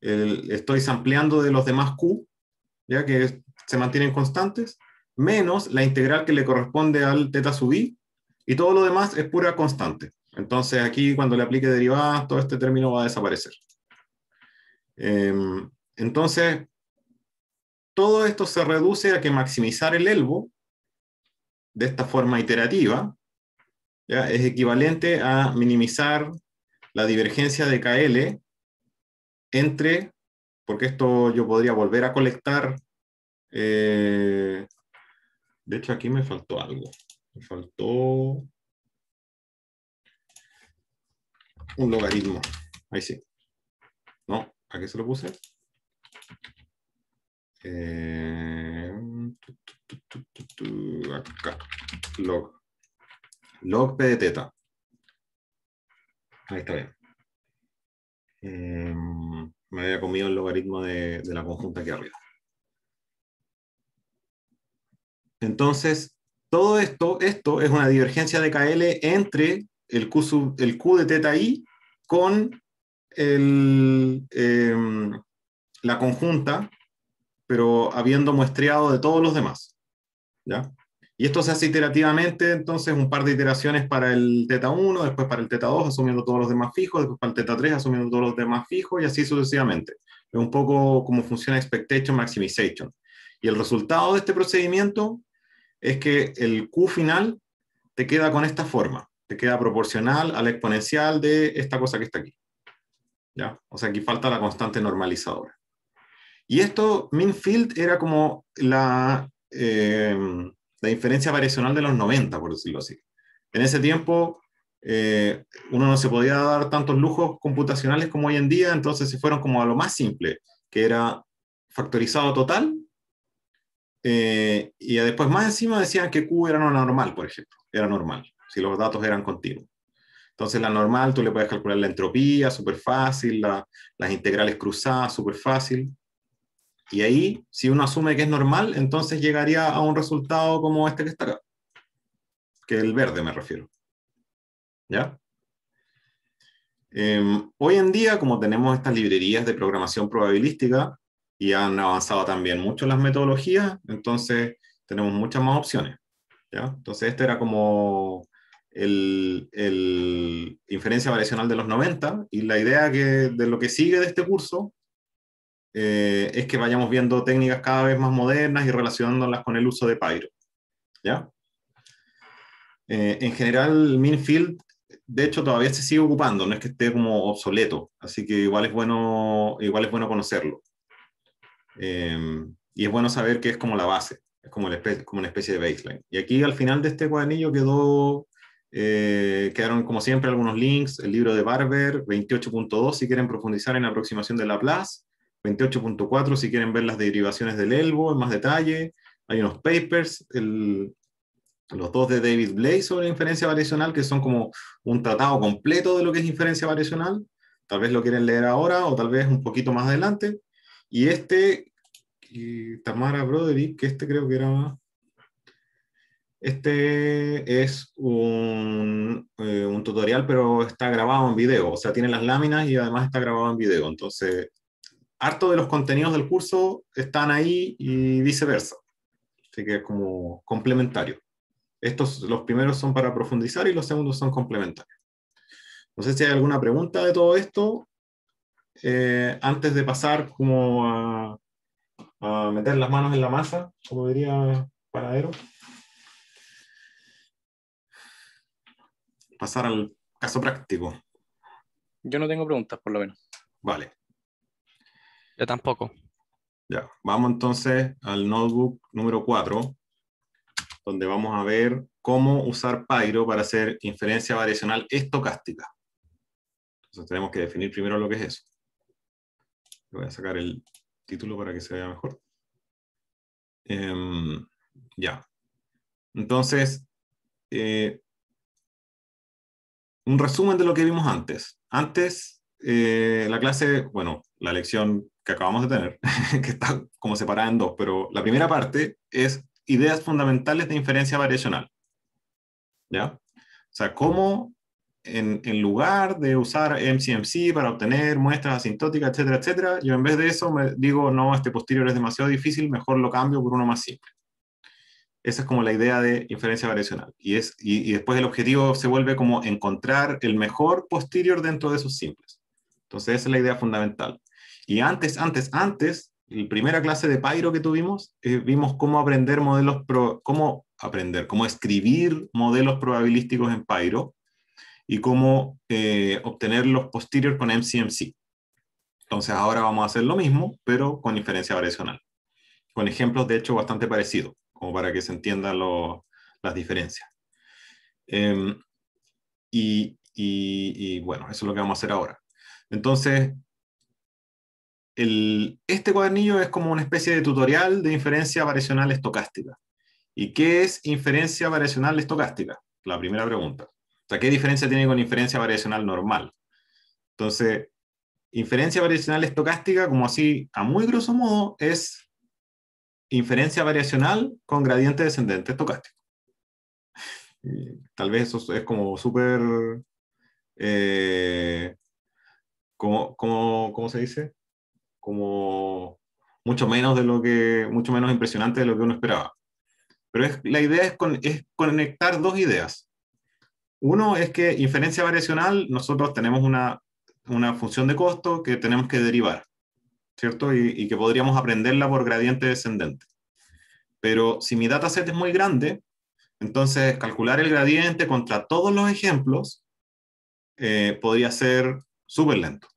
Speaker 1: estoy ampliando de los demás Q, ya que se mantienen constantes, menos la integral que le corresponde al teta sub i, y todo lo demás es pura constante. Entonces aquí cuando le aplique derivadas, todo este término va a desaparecer. Em, entonces, todo esto se reduce a que maximizar el elbo de esta forma iterativa es equivalente a minimizar la divergencia de KL entre, porque esto yo podría volver a colectar. Eh, de hecho, aquí me faltó algo. Me faltó un logaritmo. Ahí sí. No, ¿a qué se lo puse? Eh, acá. Log. Log P de teta. Ahí está bien. Eh, me había comido el logaritmo de, la conjunta aquí arriba. Entonces, todo esto, esto es una divergencia de KL entre el Q, el Q de teta i con em, la conjunta, pero habiendo muestreado de todos los demás. ¿ya? Y esto se hace iterativamente, entonces un par de iteraciones para el teta 1, después para el teta 2, asumiendo todos los demás fijos, después para el teta 3, asumiendo todos los demás fijos, y así sucesivamente. Es un poco como funciona expectation maximization. Y el resultado de este procedimiento es que el Q final te queda con esta forma, te queda proporcional a la exponencial de esta cosa que está aquí. ¿Ya? O sea, aquí falta la constante normalizadora. Y esto, Minfield, era como la... Eh, la inferencia variacional de los 90, por decirlo así. En ese tiempo, eh, uno no se podía dar tantos lujos computacionales como hoy en día, entonces se fueron como a lo más simple, que era factorizado total, eh, y después más encima decían que Q era normal, por ejemplo, era normal, si los datos eran continuos. Entonces la normal, tú le puedes calcular la entropía, súper fácil, las integrales cruzadas, súper fácil. Y ahí, si uno asume que es normal, entonces llegaría a un resultado como este que está acá, que el verde me refiero. ¿Ya? Em, hoy en día, como tenemos estas librerías de programación probabilística y han avanzado también mucho las metodologías, entonces tenemos muchas más opciones. ¿ya? Entonces, este era como el, inferencia variacional de los 90 y la idea que, de lo que sigue de este curso eh, es que vayamos viendo técnicas cada vez más modernas y relacionándolas con el uso de Pyro. ¿ya? Eh, en general, Minfield, de hecho, todavía se sigue ocupando, no es que esté como obsoleto, así que igual es bueno, igual es bueno conocerlo. Em, y es bueno saber que es como la base, es como, una especie de baseline. Y aquí al final de este cuadernillo quedó, eh, quedaron como siempre algunos links, el libro de Barber 28.2 si quieren profundizar en la aproximación de Laplace, 28.4 si quieren ver las derivaciones del ELBO en más detalle. Hay unos papers, los dos de David Blaze sobre inferencia variacional, que son como un tratado completo de lo que es inferencia variacional. Tal vez lo quieren leer ahora o tal vez un poquito más adelante. Y este, Tamara Broderick, que este creo que era... Este es un, eh, un tutorial, pero está grabado en video. O sea, tiene las láminas y además está grabado en video. Entonces, harto de los contenidos del curso están ahí y viceversa. Así que como complementario. Estos, los primeros son para profundizar y los segundos son complementarios. No sé si hay alguna pregunta de todo esto eh, antes de pasar como a, meter las manos en la masa, como diría Paradero. Pasar al caso práctico. Yo no tengo preguntas, por lo menos. Vale. Yo tampoco. Ya, vamos entonces al notebook número 4, donde vamos a ver cómo usar Pyro para hacer inferencia variacional estocástica. Entonces tenemos que definir primero lo que es eso. voy a sacar el título para que se vea mejor. Em, ya. Entonces, eh, un resumen de lo que vimos antes. Antes, eh, la clase, bueno, la lección que acabamos de tener, (laughs) que está como separada en dos, pero la primera parte es ideas fundamentales de inferencia variacional. ¿Ya? O sea, cómo en, lugar de usar MCMC para obtener muestras asintóticas, etcétera, etcétera, yo en vez de eso me digo, no, este posterior es demasiado difícil, mejor lo cambio por uno más simple. Esa es como la idea de inferencia variacional. Y, es, y, y después el objetivo se vuelve como encontrar el mejor posterior dentro de esos simples. Entonces esa es la idea fundamental. Y antes, antes, antes, en primera clase de Pyro que tuvimos, eh, vimos cómo aprender modelos, pro, cómo aprender, cómo escribir modelos probabilísticos en Pyro y cómo eh, obtener los posteriores con MCMC. Entonces ahora vamos a hacer lo mismo, pero con inferencia variacional, con ejemplos de hecho bastante parecidos, como para que se entiendan las diferencias. Em, y, y bueno, eso es lo que vamos a hacer ahora. Entonces, este cuadernillo es como una especie de tutorial de inferencia variacional estocástica. ¿Y qué es inferencia variacional estocástica? La primera pregunta. O sea, ¿qué diferencia tiene con inferencia variacional normal? Entonces, inferencia variacional estocástica, como así, a muy grosso modo, es inferencia variacional con gradiente descendente estocástico. Eh, tal vez eso es como súper... Eh, cómo se dice? como mucho menos de lo que, mucho menos impresionante de lo que uno esperaba. Pero la idea es, es conectar dos ideas. Uno es que inferencia variacional, nosotros tenemos una, función de costo que tenemos que derivar, ¿cierto? Y, que podríamos aprenderla por gradiente descendente. Pero si mi dataset es muy grande, entonces calcular el gradiente contra todos los ejemplos eh, podría ser súper lento.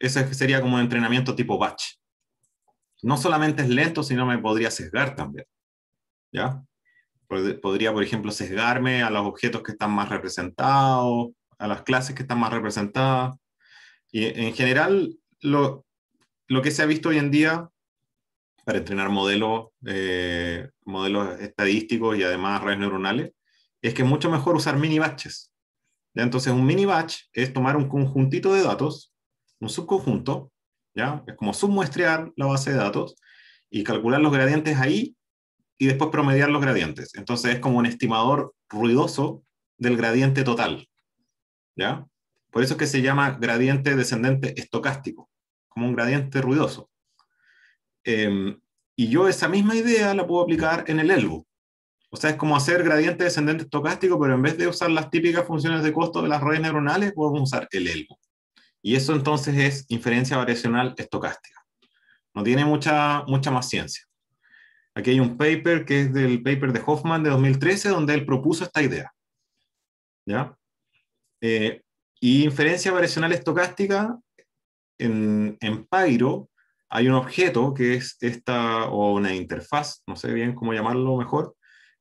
Speaker 1: Ese sería como un entrenamiento tipo batch. No solamente es lento, sino me podría sesgar también. ¿Ya? Podría, por ejemplo, sesgarme a los objetos que están más representados, a las clases que están más representadas. Y en general, lo, que se ha visto hoy en día para entrenar modelos, eh, modelos estadísticos y además redes neuronales, es que mucho mejor usar mini batches. ¿Ya? Entonces, un mini batch es tomar un conjuntito de datos un subconjunto, ¿ya? Es como submuestrear la base de datos y calcular los gradientes ahí y después promediar los gradientes. Entonces es como un estimador ruidoso del gradiente total, ¿ya? Por eso es que se llama gradiente descendente estocástico, como un gradiente ruidoso. Em, y yo esa misma idea la puedo aplicar en el elbo. O sea, es como hacer gradiente descendente estocástico, pero en vez de usar las típicas funciones de costo de las redes neuronales, podemos usar el elbo. Y eso entonces es inferencia variacional estocástica. No tiene mucha, mucha más ciencia. Aquí hay un paper que es del paper de Hoffman de 2013, donde él propuso esta idea. ¿Ya? Eh, y inferencia variacional estocástica, en, en Pyro hay un objeto que es esta, o una interfaz, no sé bien cómo llamarlo mejor,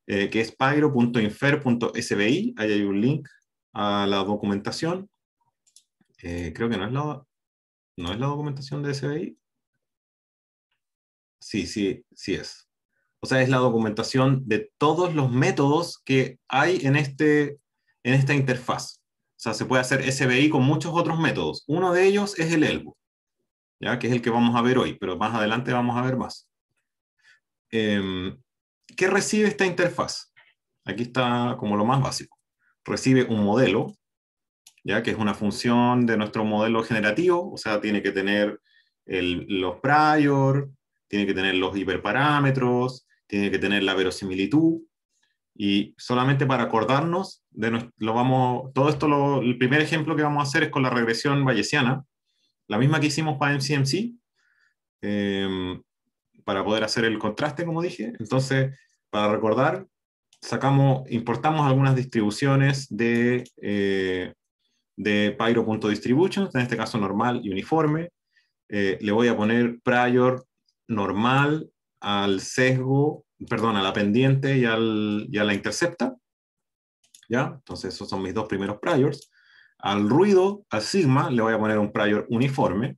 Speaker 1: eh, que es pyro.infer.sbi. Ahí hay un link a la documentación. Eh, creo que no es, la, es la documentación de SBI. Sí, sí, sí es. O sea, es la documentación de todos los métodos que hay en, este, en esta interfaz. O sea, se puede hacer SBI con muchos otros métodos. Uno de ellos es el ELBO, ¿ya? que es el que vamos a ver hoy, pero más adelante vamos a ver más. Em, ¿Qué recibe esta interfaz? Aquí está como lo más básico. Recibe un modelo, ya que es una función de nuestro modelo generativo, o sea, tiene que tener los prior, tiene que tener los hiperparámetros, tiene que tener la verosimilitud, y solamente para acordarnos, de lo vamos, todo esto, el primer ejemplo que vamos a hacer es con la regresión bayesiana, la misma que hicimos para MCMC, em, para poder hacer el contraste, como dije. Entonces, para recordar, sacamos, importamos algunas distribuciones de eh, de pyro.distributions, en este caso normal y uniforme. Eh, le voy a poner prior normal al sesgo, perdón, a la pendiente y, al, a la intercepta. ¿Ya? Entonces esos son mis dos primeros priors. Al ruido, al sigma, le voy a poner un prior uniforme.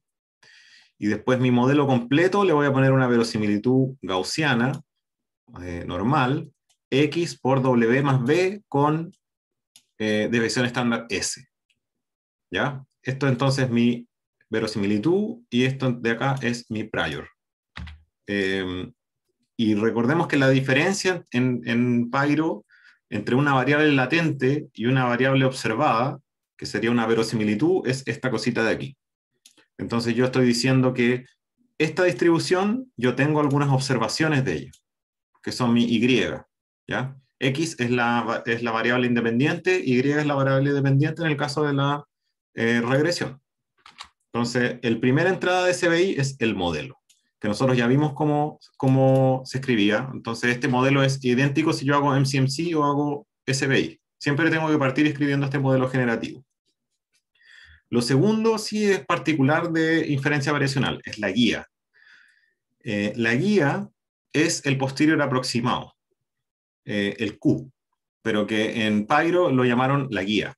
Speaker 1: Y después mi modelo completo le voy a poner una verosimilitud gaussiana eh, normal, x por w más b con eh, desviación estándar s. ¿ya? Esto entonces es mi verosimilitud y esto de acá es mi prior. Em, y recordemos que la diferencia en, en Pyro entre una variable latente y una variable observada, que sería una verosimilitud, es esta cosita de aquí. Entonces yo estoy diciendo que esta distribución, yo tengo algunas observaciones de ella, que son mi Y, ¿ya? X es la, es la variable independiente, Y es la variable dependiente en el caso de la eh, regresión. Entonces, el primera entrada de SBI es el modelo, que nosotros ya vimos cómo, cómo se escribía. Entonces, este modelo es idéntico si yo hago MCMC o hago SBI. Siempre tengo que partir escribiendo este modelo generativo. Lo segundo sí es particular de inferencia variacional, es la guía. Eh, la guía es el posterior aproximado, eh, el Q, pero que en Pyro lo llamaron la guía.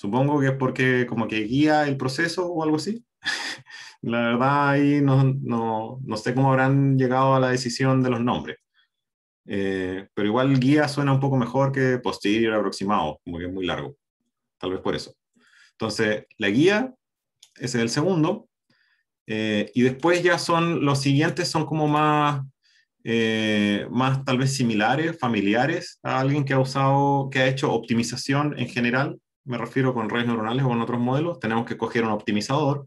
Speaker 1: Supongo que es porque como que guía el proceso o algo así. (laughs) la verdad ahí no, no, no, sé cómo habrán llegado a la decisión de los nombres. Eh, pero igual guía suena un poco mejor que posterior aproximado, como que es muy largo. Tal vez por eso. Entonces, la guía, ese es el segundo. Eh, y después ya son, los siguientes son como más, eh, más tal vez similares, familiares a alguien que ha usado, que ha hecho optimización en general me refiero con redes neuronales o con otros modelos, tenemos que escoger un optimizador,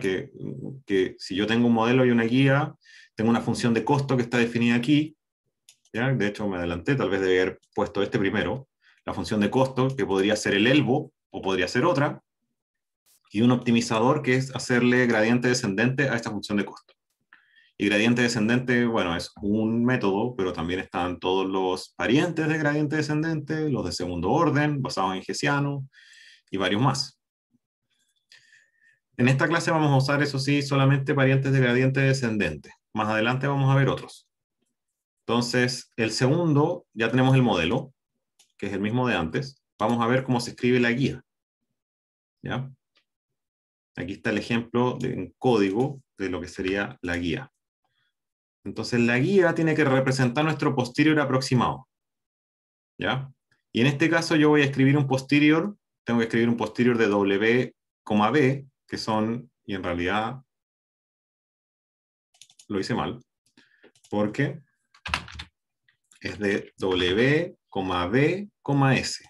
Speaker 1: Que, que, si yo tengo un modelo y una guía, tengo una función de costo que está definida aquí, de hecho me adelanté, tal vez debería haber puesto este primero, la función de costo que podría ser el elbo o podría ser otra, y un optimizador que es hacerle gradiente descendente a esta función de costo. Y gradiente descendente, bueno, es un método, pero también están todos los parientes de gradiente descendente, los de segundo orden, basados en Hessiano, y varios más. En esta clase vamos a usar, eso sí, solamente parientes de gradiente descendente. Más adelante vamos a ver otros. Entonces, el segundo, ya tenemos el modelo, que es el mismo de antes. Vamos a ver cómo se escribe la guía. ¿Ya? Aquí está el ejemplo de, un código de lo que sería la guía. Entonces la guía tiene que representar nuestro posterior aproximado. ¿Ya? Y en este caso yo voy a escribir un posterior, tengo que escribir un posterior de W, B, que son, y en realidad lo hice mal, porque es de W, B, S.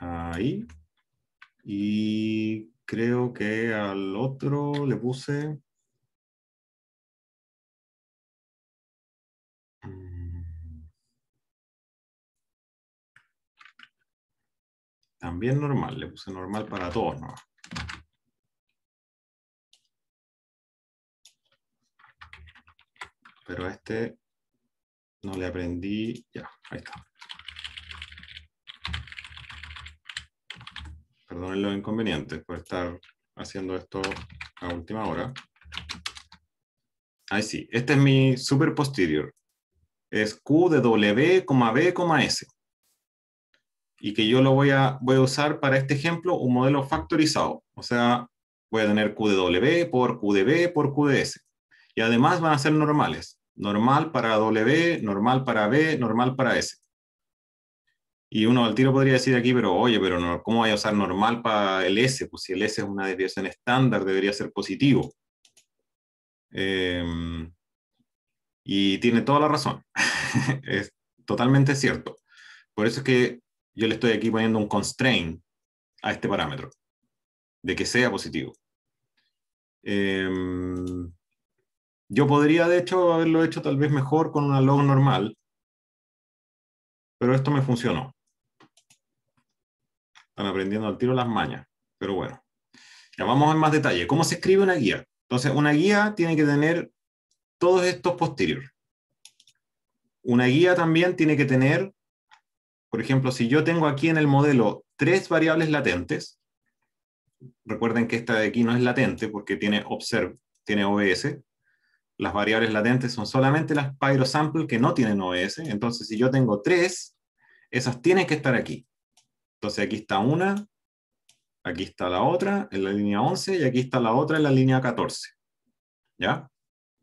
Speaker 1: Ahí. Y creo que al otro le puse... Mm, también normal, le puse normal para todos, Pero a este no le aprendí, ya, ahí está. Perdonen los inconvenientes por estar haciendo esto a última hora. Ahí sí, este es mi super posterior. Es Q de W, B, S. Y que yo lo voy a, voy a usar para este ejemplo un modelo factorizado. O sea, voy a tener Q de W por Q de B por Q de S. Y además van a ser normales. Normal para W, normal para B, normal para S. Y uno al tiro podría decir aquí, pero oye, pero ¿cómo voy a usar normal para el S? Pues si el S es una desviación estándar, debería ser positivo. Em, y tiene toda la razón. (laughs) es totalmente cierto. Por eso es que yo le estoy aquí poniendo un constraint a este parámetro, de que sea positivo. Em, yo podría, de hecho, haberlo hecho tal vez mejor con una log normal, pero esto me funcionó. Están aprendiendo al tiro las mañas. Pero bueno, ya vamos en más detalle. ¿Cómo se escribe una guía? Entonces, una guía tiene que tener todos estos posteriores. Una guía también tiene que tener, por ejemplo, si yo tengo aquí en el modelo tres variables latentes, recuerden que esta de aquí no es latente porque tiene observe, tiene OBS. Las variables latentes son solamente las pyrosample que no tienen OBS. Entonces, si yo tengo tres, esas tienen que estar aquí. Entonces aquí está una, aquí está la otra en la línea 11 y aquí está la otra en la línea 14. ¿Ya?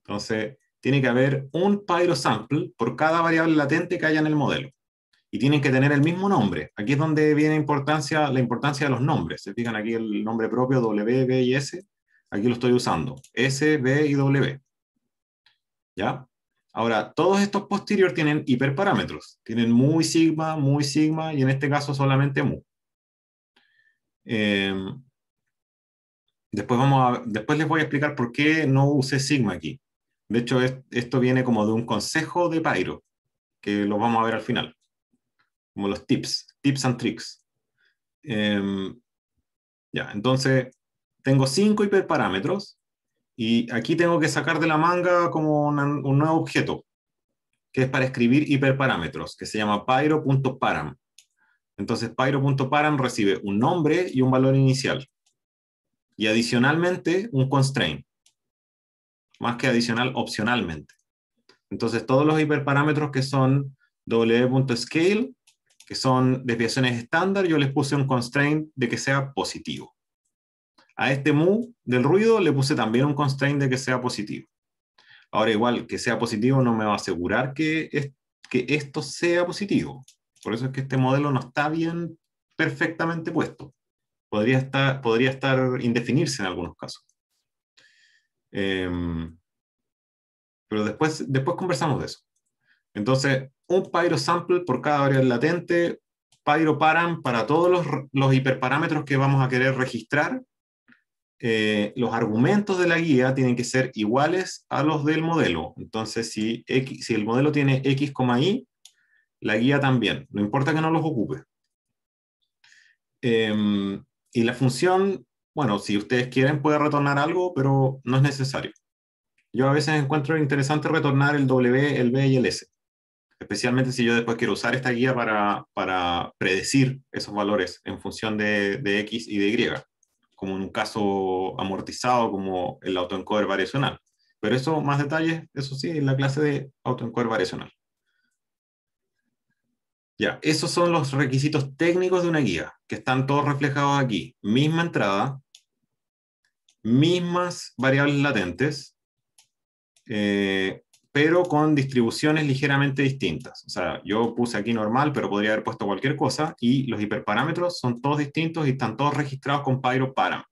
Speaker 1: Entonces tiene que haber un sample por cada variable latente que haya en el modelo. Y tienen que tener el mismo nombre. Aquí es donde viene importancia, la importancia de los nombres. Se fijan aquí el nombre propio W, B y S. Aquí lo estoy usando. S, B y W. ¿Ya? Ahora, todos estos posterior tienen hiperparámetros, tienen muy sigma, muy sigma y en este caso solamente mu. Em, después, vamos a, después les voy a explicar por qué no usé sigma aquí. De hecho, esto viene como de un consejo de Pyro, que lo vamos a ver al final, como los tips, tips and tricks. Em, ya, entonces, tengo cinco hiperparámetros y aquí tengo que sacar de la manga como un nuevo objeto, que es para escribir hiperparámetros, que se llama pyro.param. Entonces, pyro.param recibe un nombre y un valor inicial. Y adicionalmente, un constraint. Más que adicional, opcionalmente. Entonces, todos los hiperparámetros que son w.scale, que son desviaciones estándar, yo les puse un constraint de que sea positivo. A este mu del ruido le puse también un constraint de que sea positivo. Ahora igual, que sea positivo no me va a asegurar que, que esto sea positivo. Por eso es que este modelo no está bien perfectamente puesto. Podría estar, podría estar indefinirse en algunos casos. Em, pero después, después conversamos de eso. Entonces, un pyro sample por cada variable latente, pyro param para todos los, los hiperparámetros que vamos a querer registrar eh, los argumentos de la guía tienen que ser iguales a los del modelo. Entonces, si, el modelo tiene X, Y, la guía también. No importa que no los ocupe. Em, y la función, bueno, si ustedes quieren puede retornar algo, pero no es necesario. Yo a veces encuentro interesante retornar el W, el B y el S. Especialmente si yo después quiero usar esta guía para, predecir esos valores en función de, de X y de Y como un caso amortizado, como el autoencoder variacional. Pero eso, más detalles, eso sí, en la clase de autoencoder variacional. Ya, esos son los requisitos técnicos de una guía, que están todos reflejados aquí. Misma entrada, mismas variables latentes, eh, pero con distribuciones ligeramente distintas. O sea, yo puse aquí normal, pero podría haber puesto cualquier cosa, y los hiperparámetros son todos distintos y están todos registrados con Pyro Param.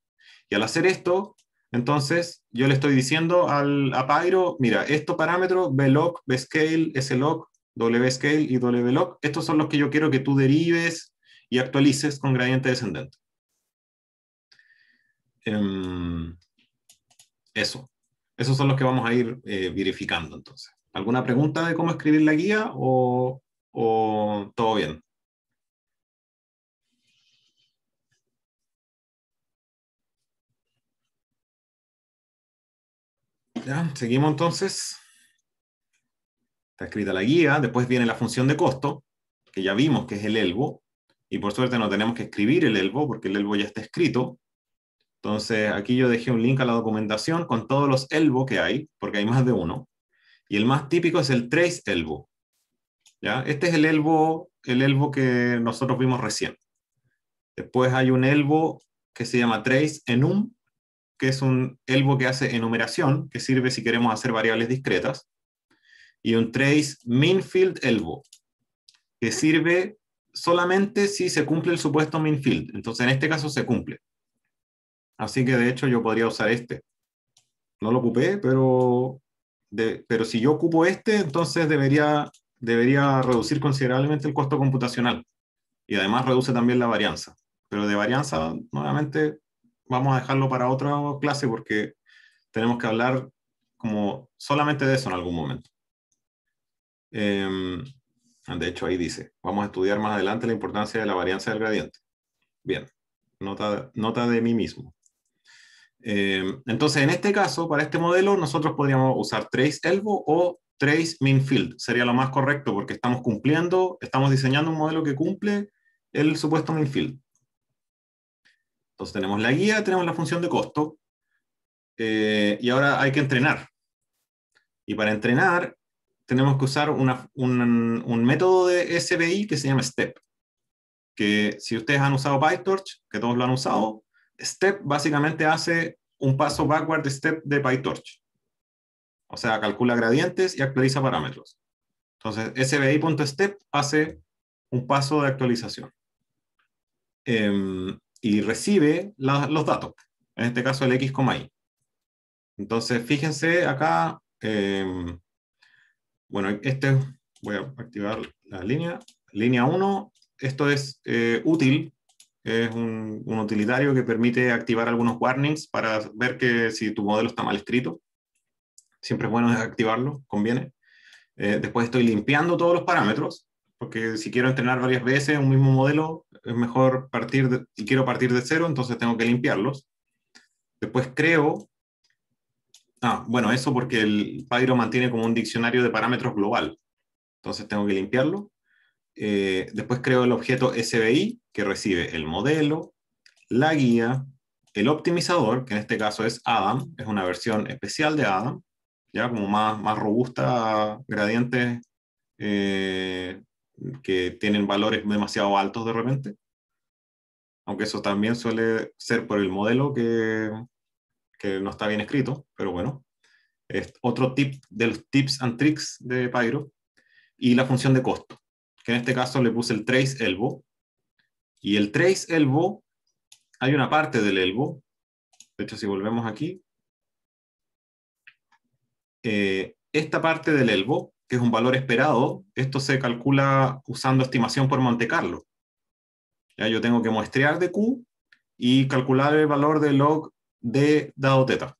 Speaker 1: Y al hacer esto, entonces yo le estoy diciendo al, a Pyro, mira, estos parámetros, VLOC, VScale, SLOC, WScale y WLOC, estos son los que yo quiero que tú derives y actualices con gradiente descendente. Em, eso. Esos son los que vamos a ir eh, verificando entonces. ¿Alguna pregunta de cómo escribir la guía o, todo bien? Ya, seguimos entonces. Está escrita la guía, después viene la función de costo, que ya vimos que es el elbo, y por suerte no tenemos que escribir el elbo porque el elbo ya está escrito. Entonces, aquí yo dejé un link a la documentación con todos los ELBO que hay, porque hay más de uno. Y el más típico es el trace ELBO. ¿ya? Este es el ELBO el que nosotros vimos recién. Después hay un ELBO que se llama trace enum, que es un ELBO que hace enumeración, que sirve si queremos hacer variables discretas. Y un trace minfield ELBO, que sirve solamente si se cumple el supuesto minfield. Entonces, en este caso se cumple. Así que de hecho yo podría usar este. No lo ocupé, pero, pero si yo ocupo este, entonces debería, debería reducir considerablemente el costo computacional. Y además reduce también la varianza. Pero de varianza, nuevamente, vamos a dejarlo para otra clase porque tenemos que hablar como solamente de eso en algún momento. Em, de hecho, ahí dice, vamos a estudiar más adelante la importancia de la varianza del gradiente. Bien, nota de mí mismo. Eh, entonces, en este caso, para este modelo, nosotros podríamos usar Trace Elbow o Trace Mean Field. Sería lo más correcto porque estamos cumpliendo, estamos diseñando un modelo que cumple el supuesto Mean Field. Entonces tenemos la guía, tenemos la función de costo, eh, y ahora hay que entrenar. Y para entrenar, tenemos que usar un, un, método de SBI que se llama STEP, que si ustedes han usado PyTorch, que todos lo han usado, Step básicamente hace un paso backward step de PyTorch. O sea, calcula gradientes y actualiza parámetros. Entonces, sbi.step hace un paso de actualización. Em, y recibe los datos. En este caso, el x, y. Entonces, fíjense acá. Em, bueno, este voy a activar la línea. Línea 1, esto es eh, útil es un, utilitario que permite activar algunos warnings para ver que si tu modelo está mal escrito. Siempre es bueno desactivarlo, conviene. Eh, después estoy limpiando todos los parámetros, porque si quiero entrenar varias veces un mismo modelo, es mejor partir, de, quiero partir de cero, entonces tengo que limpiarlos. Después creo, ah, bueno, eso porque el Pyro mantiene como un diccionario de parámetros global. Entonces tengo que limpiarlo. Eh, después creo el objeto SBI que recibe el modelo, la guía, el optimizador, que en este caso es Adam, es una versión especial de Adam, ya como más, robusta, gradientes eh, que tienen valores demasiado altos de repente. Aunque eso también suele ser por el modelo que, que no está bien escrito, pero bueno. Es otro tip de los tips and tricks de Pyro. Y la función de costo que en este caso le puse el trace elbow. Y el trace elbow, hay una parte del elbow. De hecho, si volvemos aquí, eh, esta parte del elbow, que es un valor esperado, esto se calcula usando estimación por Monte Carlo. Ya yo tengo que muestrear de Q y calcular el valor de log de dado teta.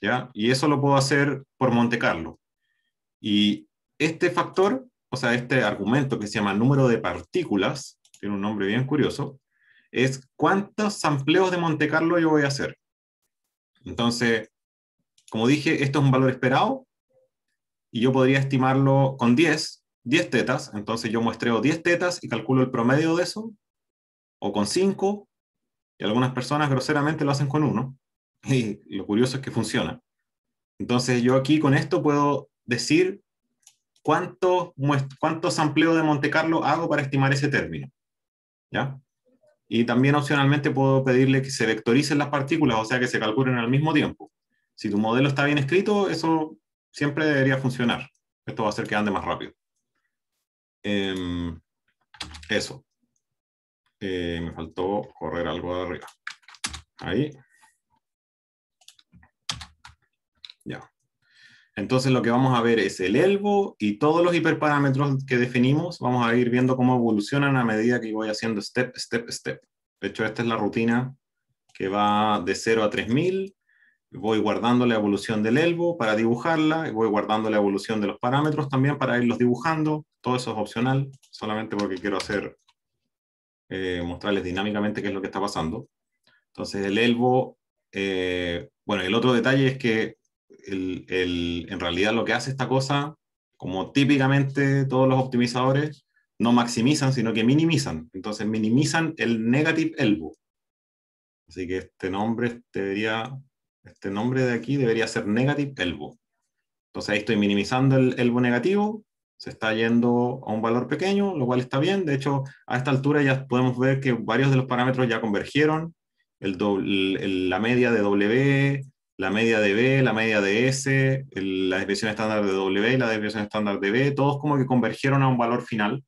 Speaker 1: ¿Ya? Y eso lo puedo hacer por Monte Carlo. Y este factor o sea, este argumento que se llama número de partículas, tiene un nombre bien curioso, es cuántos sampleos de Monte Carlo yo voy a hacer. Entonces, como dije, esto es un valor esperado y yo podría estimarlo con 10, 10 tetas, entonces yo muestreo 10 tetas y calculo el promedio de eso, o con 5, y algunas personas groseramente lo hacen con 1, (laughs) y lo curioso es que funciona. Entonces yo aquí con esto puedo decir ¿cuánto, cuántos de Monte Carlo hago para estimar ese término? ¿Ya? Y también opcionalmente puedo pedirle que se vectoricen las partículas, o sea, que se calculen al mismo tiempo. Si tu modelo está bien escrito, eso siempre debería funcionar. Esto va a hacer que ande más rápido. Em, eso. Eh, me faltó correr algo de arriba. Ahí. Entonces lo que vamos a ver es el ELBO y todos los hiperparámetros que definimos, vamos a ir viendo cómo evolucionan a medida que voy haciendo step, step, step. De hecho, esta es la rutina que va de 0 a 3000. Voy guardando la evolución del ELBO para dibujarla, voy guardando la evolución de los parámetros también para irlos dibujando. Todo eso es opcional, solamente porque quiero hacer, eh, mostrarles dinámicamente qué es lo que está pasando. Entonces el ELBO... Eh, bueno, el otro detalle es que en realidad lo que hace esta cosa, como típicamente todos los optimizadores, no maximizan, sino que minimizan. Entonces minimizan el negative elbow. Así que este nombre debería, este nombre de aquí debería ser negative elbow. Entonces ahí estoy minimizando el elbow negativo, se está yendo a un valor pequeño, lo cual está bien. De hecho, a esta altura ya podemos ver que varios de los parámetros ya convergieron. la media de W, la media de B, la media de S, la desviación estándar de W, la desviación estándar de B, todos como que convergieron a un valor final,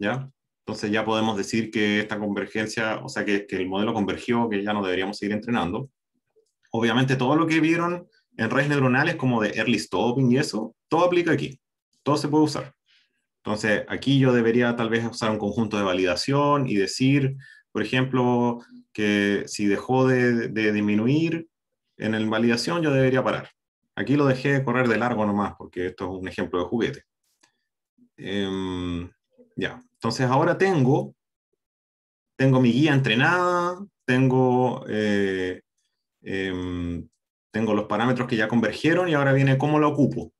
Speaker 1: ¿ya? Entonces ya podemos decir que esta convergencia, o sea, que, el modelo convergió, que ya no deberíamos seguir entrenando. Obviamente todo lo que vieron en redes neuronales como de early stopping y eso, todo aplica aquí, todo se puede usar. Entonces aquí yo debería tal vez usar un conjunto de validación y decir, por ejemplo, que si dejó de, de disminuir, en el validación yo debería parar. Aquí lo dejé correr de largo nomás, porque esto es un ejemplo de juguete. Em, ya, entonces ahora tengo, tengo mi guía entrenada, tengo, eh, em, tengo los parámetros que ya convergieron y ahora viene cómo lo ocupo.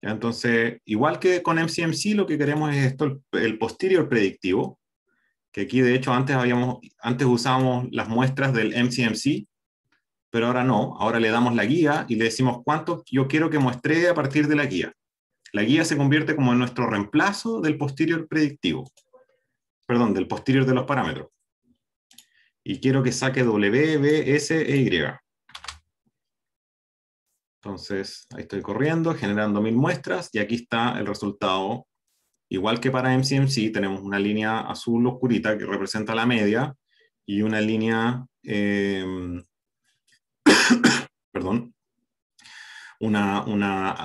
Speaker 1: Entonces, igual que con MCMC, lo que queremos es esto, el posterior predictivo, que aquí de hecho antes, habíamos, antes usábamos las muestras del MCMC pero ahora no, ahora le damos la guía y le decimos cuántos yo quiero que muestre a partir de la guía. La guía se convierte como en nuestro reemplazo del posterior predictivo, perdón, del posterior de los parámetros. Y quiero que saque W, B, S e Y. Entonces, ahí estoy corriendo, generando mil muestras, y aquí está el resultado. Igual que para MCMC, tenemos una línea azul oscurita que representa la media, y una línea eh, (coughs) perdón, una,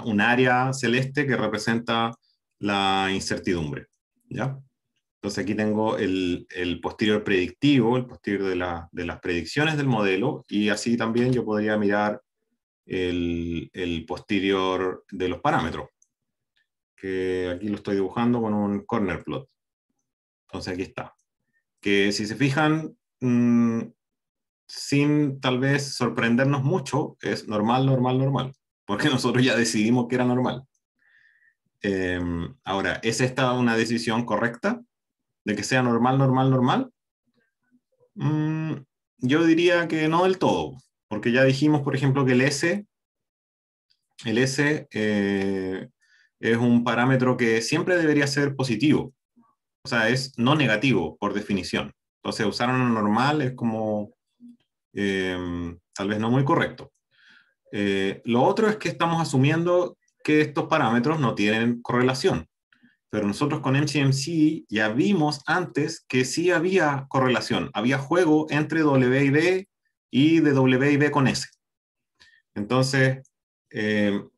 Speaker 1: un área celeste que representa la incertidumbre. ¿ya? Entonces aquí tengo el, posterior predictivo, el posterior de, las predicciones del modelo, y así también yo podría mirar el, posterior de los parámetros, que aquí lo estoy dibujando con un corner plot. Entonces aquí está. Que si se fijan, mm, sin tal vez sorprendernos mucho, es normal, normal, normal, porque (laughs) nosotros ya decidimos que era normal. Em, ahora, ¿es esta una decisión correcta de que sea normal, normal, normal? Mm, yo diría que no del todo, porque ya dijimos, por ejemplo, que el S, el eh, es un parámetro que siempre debería ser positivo, o sea, es no negativo por definición. Entonces, usar una normal es como Em, tal vez no muy correcto. Eh, lo otro es que estamos asumiendo que estos parámetros no tienen correlación, pero nosotros con MCMC ya vimos antes que sí había correlación, había juego entre W y B y de W y B con S. Entonces, em,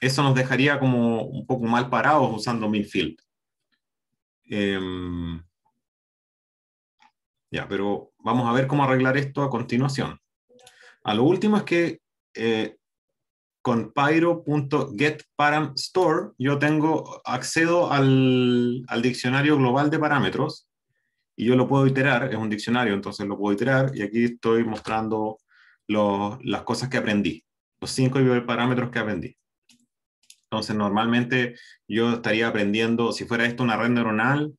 Speaker 1: eso nos dejaría como un poco mal parados usando Midfield. Em, ya, pero vamos a ver cómo arreglar esto a continuación. A lo último es que eh, con pyro.getParamStore yo tengo acceso al, diccionario global de parámetros y yo lo puedo iterar, es un diccionario, entonces lo puedo iterar y aquí estoy mostrando las cosas que aprendí, los cinco parámetros que aprendí. Entonces normalmente yo estaría aprendiendo, si fuera esto una red neuronal,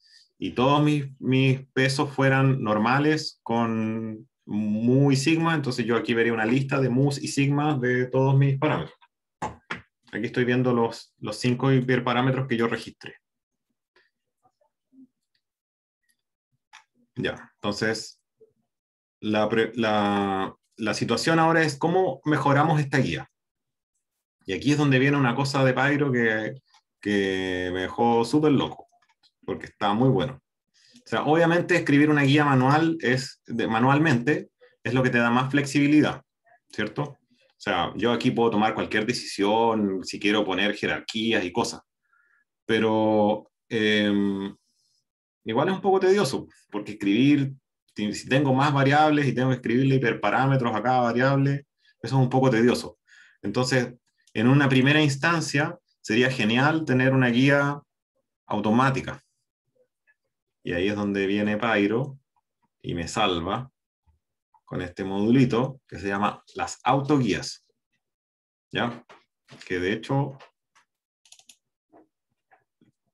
Speaker 1: y todos mis, mis pesos fueran normales con mu y sigma, entonces yo aquí vería una lista de mu y sigma de todos mis parámetros. Aquí estoy viendo los, los cinco hiperparámetros que yo registré. Ya, entonces la, situación ahora es cómo mejoramos esta guía. Y aquí es donde viene una cosa de Pyro que, que me dejó súper loco porque está muy bueno. O sea, obviamente escribir una guía manual es, de, manualmente es lo que te da más flexibilidad, ¿cierto? O sea, yo aquí puedo tomar cualquier decisión, si quiero poner jerarquías y cosas, pero em, igual es un poco tedioso, porque escribir, si tengo más variables y tengo que escribirle hiperparámetros a cada variable, eso es un poco tedioso. Entonces, en una primera instancia, sería genial tener una guía automática, y ahí es donde viene Pyro y me salva con este modulito que se llama las autoguías. ¿Ya? Que de hecho,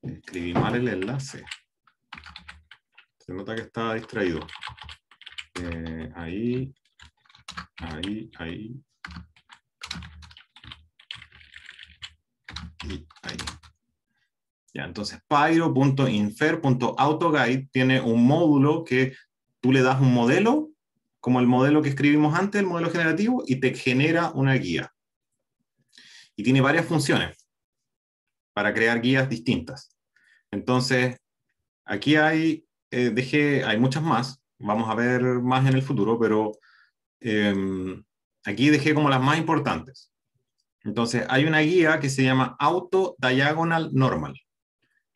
Speaker 1: escribí mal el enlace. Se nota que está distraído. Eh, ahí, ahí, ahí. Y ahí. ¿ya? Entonces, pyro.infer.autoguide tiene un módulo que tú le das un modelo, como el modelo que escribimos antes, el modelo generativo, y te genera una guía. Y tiene varias funciones para crear guías distintas. Entonces, aquí hay, eh, hay muchas más, vamos a ver más en el futuro, pero em, aquí dejé como las más importantes. Entonces, hay una guía que se llama Auto Diagonal Normal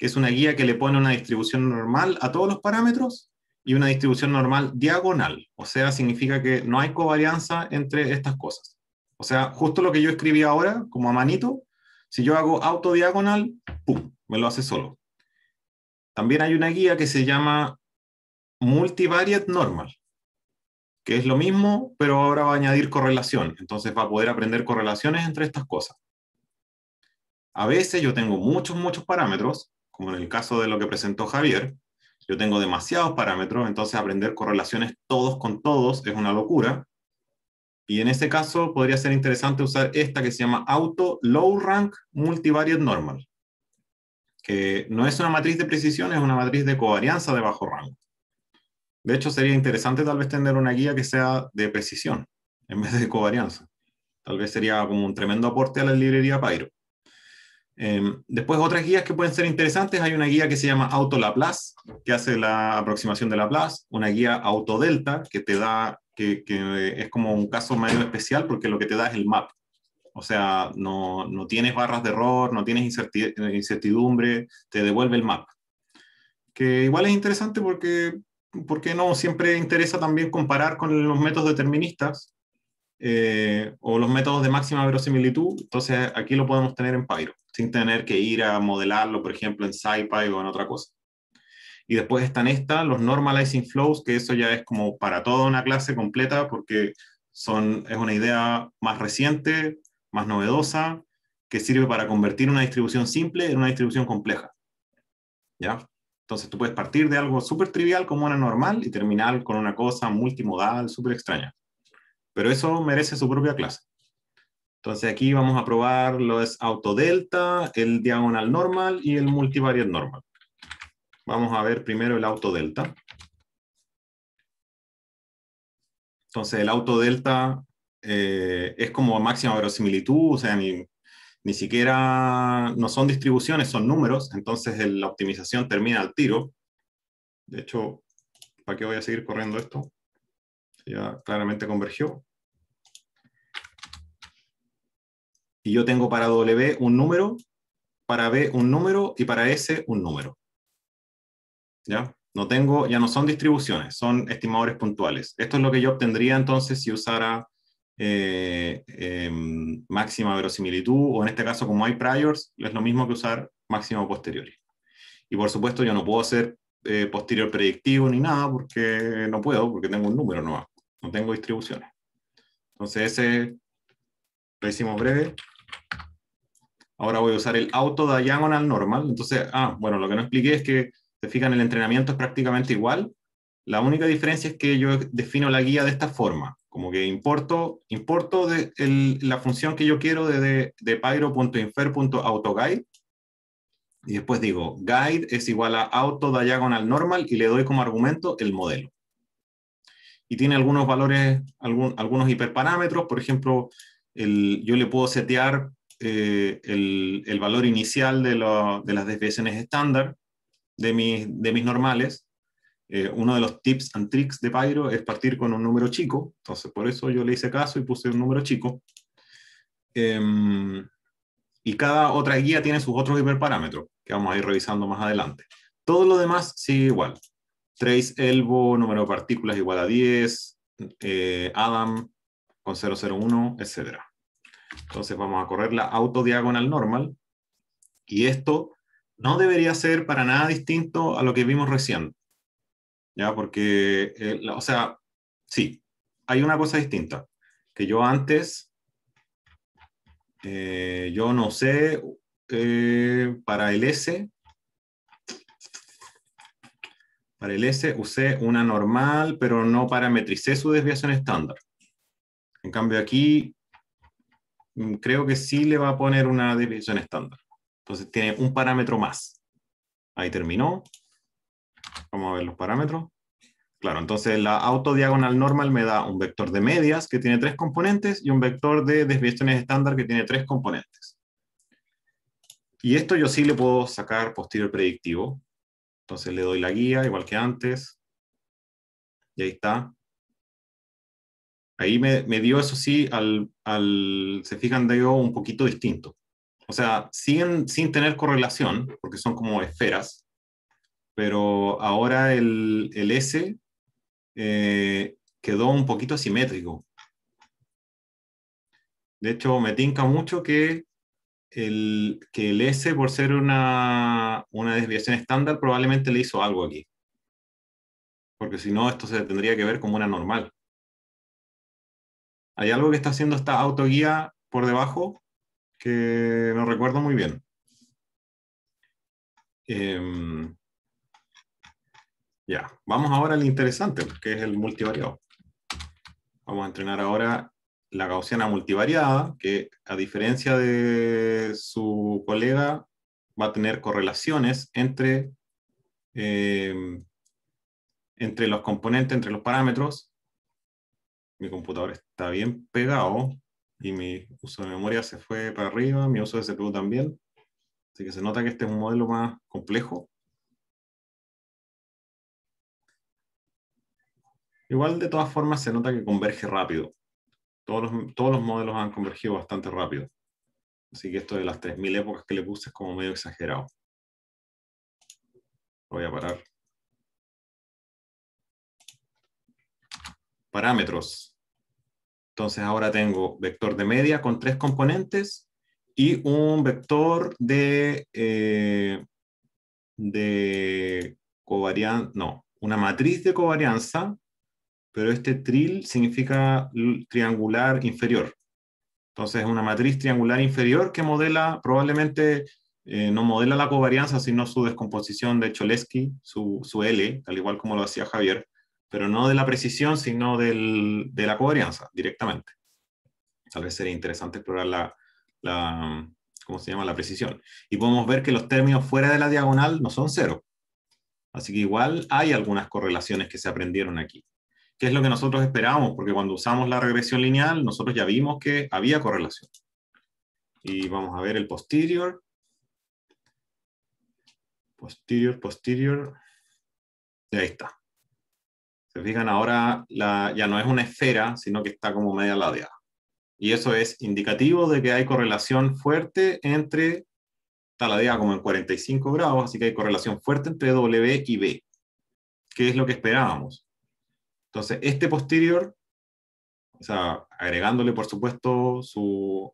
Speaker 1: que es una guía que le pone una distribución normal a todos los parámetros y una distribución normal diagonal. O sea, significa que no hay covarianza entre estas cosas. O sea, justo lo que yo escribí ahora, como a manito, si yo hago autodiagonal, ¡pum!, me lo hace solo. También hay una guía que se llama Multivariate Normal, que es lo mismo, pero ahora va a añadir correlación. Entonces va a poder aprender correlaciones entre estas cosas. A veces yo tengo muchos, muchos parámetros como en el caso de lo que presentó Javier, yo tengo demasiados parámetros, entonces aprender correlaciones todos con todos es una locura. Y en ese caso podría ser interesante usar esta que se llama Auto Low Rank Multivariate Normal, que no es una matriz de precisión, es una matriz de covarianza de bajo rango. De hecho, sería interesante tal vez tener una guía que sea de precisión en vez de covarianza. Tal vez sería como un tremendo aporte a la librería Pyro. Em, después otras guías que pueden ser interesantes, hay una guía que se llama Auto Laplace, que hace la aproximación de Laplace, una guía Auto Delta, que te da, que, es como un caso medio especial porque lo que te da es el map. O sea, no, no tienes barras de error, no tienes incertidumbre, te devuelve el map. Que igual es interesante porque, porque no siempre interesa también comparar con los métodos deterministas eh, o los métodos de máxima verosimilitud. Entonces aquí lo podemos tener en Pyro sin tener que ir a modelarlo, por ejemplo, en SciPy o en otra cosa. Y después están estas, los normalizing flows, que eso ya es como para toda una clase completa porque son, es una idea más reciente, más novedosa, que sirve para convertir una distribución simple en una distribución compleja. ¿Ya? Entonces tú puedes partir de algo súper trivial como una normal y terminar con una cosa multimodal, súper extraña. Pero eso merece su propia clase. Entonces aquí vamos a probar lo es autodelta, el diagonal normal y el multivariate normal. Vamos a ver primero el autodelta. Entonces el autodelta eh, es como máxima verosimilitud, o sea, ni, ni siquiera no son distribuciones, son números, entonces la optimización termina al tiro. De hecho, ¿para qué voy a seguir corriendo esto? Ya claramente convergió. y yo tengo para W un número, para B un número y para S un número. ¿Ya? No tengo, ya no son distribuciones, son estimadores puntuales. Esto es lo que yo obtendría entonces si usara eh, em, máxima verosimilitud, o en este caso como hay priors, es lo mismo que usar máximo posteriori. Y por supuesto yo no puedo hacer eh, posterior predictivo ni nada, porque no puedo, porque tengo un número nuevo, no tengo distribuciones. Entonces ese lo hicimos breve ahora voy a usar el auto diagonal normal. Entonces, ah, bueno, lo que no expliqué es que, se fijan, el entrenamiento es prácticamente igual. La única diferencia es que yo defino la guía de esta forma, como que importo, importo la función que yo quiero de, de, pyro.infer.autoguide y después digo guide es igual a auto diagonal normal y le doy como argumento el modelo. Y tiene algunos valores, algunos hiperparámetros, por ejemplo, yo le puedo setear eh, el, valor inicial de, de, las desviaciones estándar de mis, de mis normales. Eh, uno de los tips and tricks de Pyro es partir con un número chico, entonces por eso yo le hice caso y puse un número chico. Em, y cada otra guía tiene sus otros hiperparámetros, que vamos a ir revisando más adelante. Todo lo demás sigue igual. Trace elbo número de partículas igual a 10, eh, Adam con 001, etcétera. Entonces vamos a correr la autodiagonal normal. Y esto no debería ser para nada distinto a lo que vimos recién. ¿Ya? Porque, eh, o sea, sí, hay una cosa distinta. Que yo antes, eh, yo no sé, eh, para el S, para el S usé una normal, pero no parametricé su desviación estándar. En cambio aquí Mm, creo que sí le va a poner una definición estándar. Entonces tiene un parámetro más. Ahí terminó. Vamos a ver los parámetros. Claro, entonces la autodiagonal normal me da un vector de medias que tiene tres componentes y un vector de desviaciones estándar que tiene tres componentes. Y esto yo sí le puedo sacar posterior predictivo. Entonces le doy la guía, igual que antes. Y ahí está. Ahí me, dio, eso sí, al, se fijan, de yo un poquito distinto. O sea, sin, sin tener correlación, porque son como esferas, pero ahora el, el S eh, quedó un poquito simétrico. De hecho, me tinca mucho que el, que el S, por ser una, una desviación estándar, probablemente le hizo algo aquí. Porque si no, esto se tendría que ver como una normal hay algo que está haciendo esta autoguía por debajo que no recuerdo muy bien. Em, ya, vamos ahora al interesante, que es el multivariado. Vamos a entrenar ahora la gaussiana multivariada, que a diferencia de su colega, va a tener correlaciones entre, em, entre los componentes, entre los parámetros. Mi computadora. está está bien pegado y mi uso de memoria se fue para arriba, mi uso de CPU también. Así que se nota que este es un modelo más complejo. Igual de todas formas se nota que converge rápido. Todos los, todos los modelos han convergido bastante rápido. Así que esto de las 3000 épocas que le puse es como medio exagerado. voy a parar. Parámetros. Entonces ahora tengo vector de media con tres componentes y un vector de, eh, covarianza, no, una matriz de covarianza, pero este tril significa triangular inferior. Entonces una matriz triangular inferior que modela, probablemente eh, no modela la covarianza, sino su descomposición de Cholesky, su, su L, tal igual como lo hacía Javier pero no de la precisión, sino de la covarianza directamente. Tal vez sería interesante explorar la, ¿cómo se llama? la precisión. Y podemos ver que los términos fuera de la diagonal no son cero. Así que igual hay algunas correlaciones que se aprendieron aquí. ¿Qué es lo que nosotros esperamos? Porque cuando usamos la regresión lineal, nosotros ya vimos que había correlación. Y vamos a ver el posterior. Posterior, posterior. Y ahí está. Se fijan ahora, la, ya no es una esfera, sino que está como media ladeada. Y eso es indicativo de que hay correlación fuerte entre, está ladeada como en 45 grados, así que hay correlación fuerte entre W y B, que es lo que esperábamos. Entonces, este posterior, o sea, agregándole, por supuesto,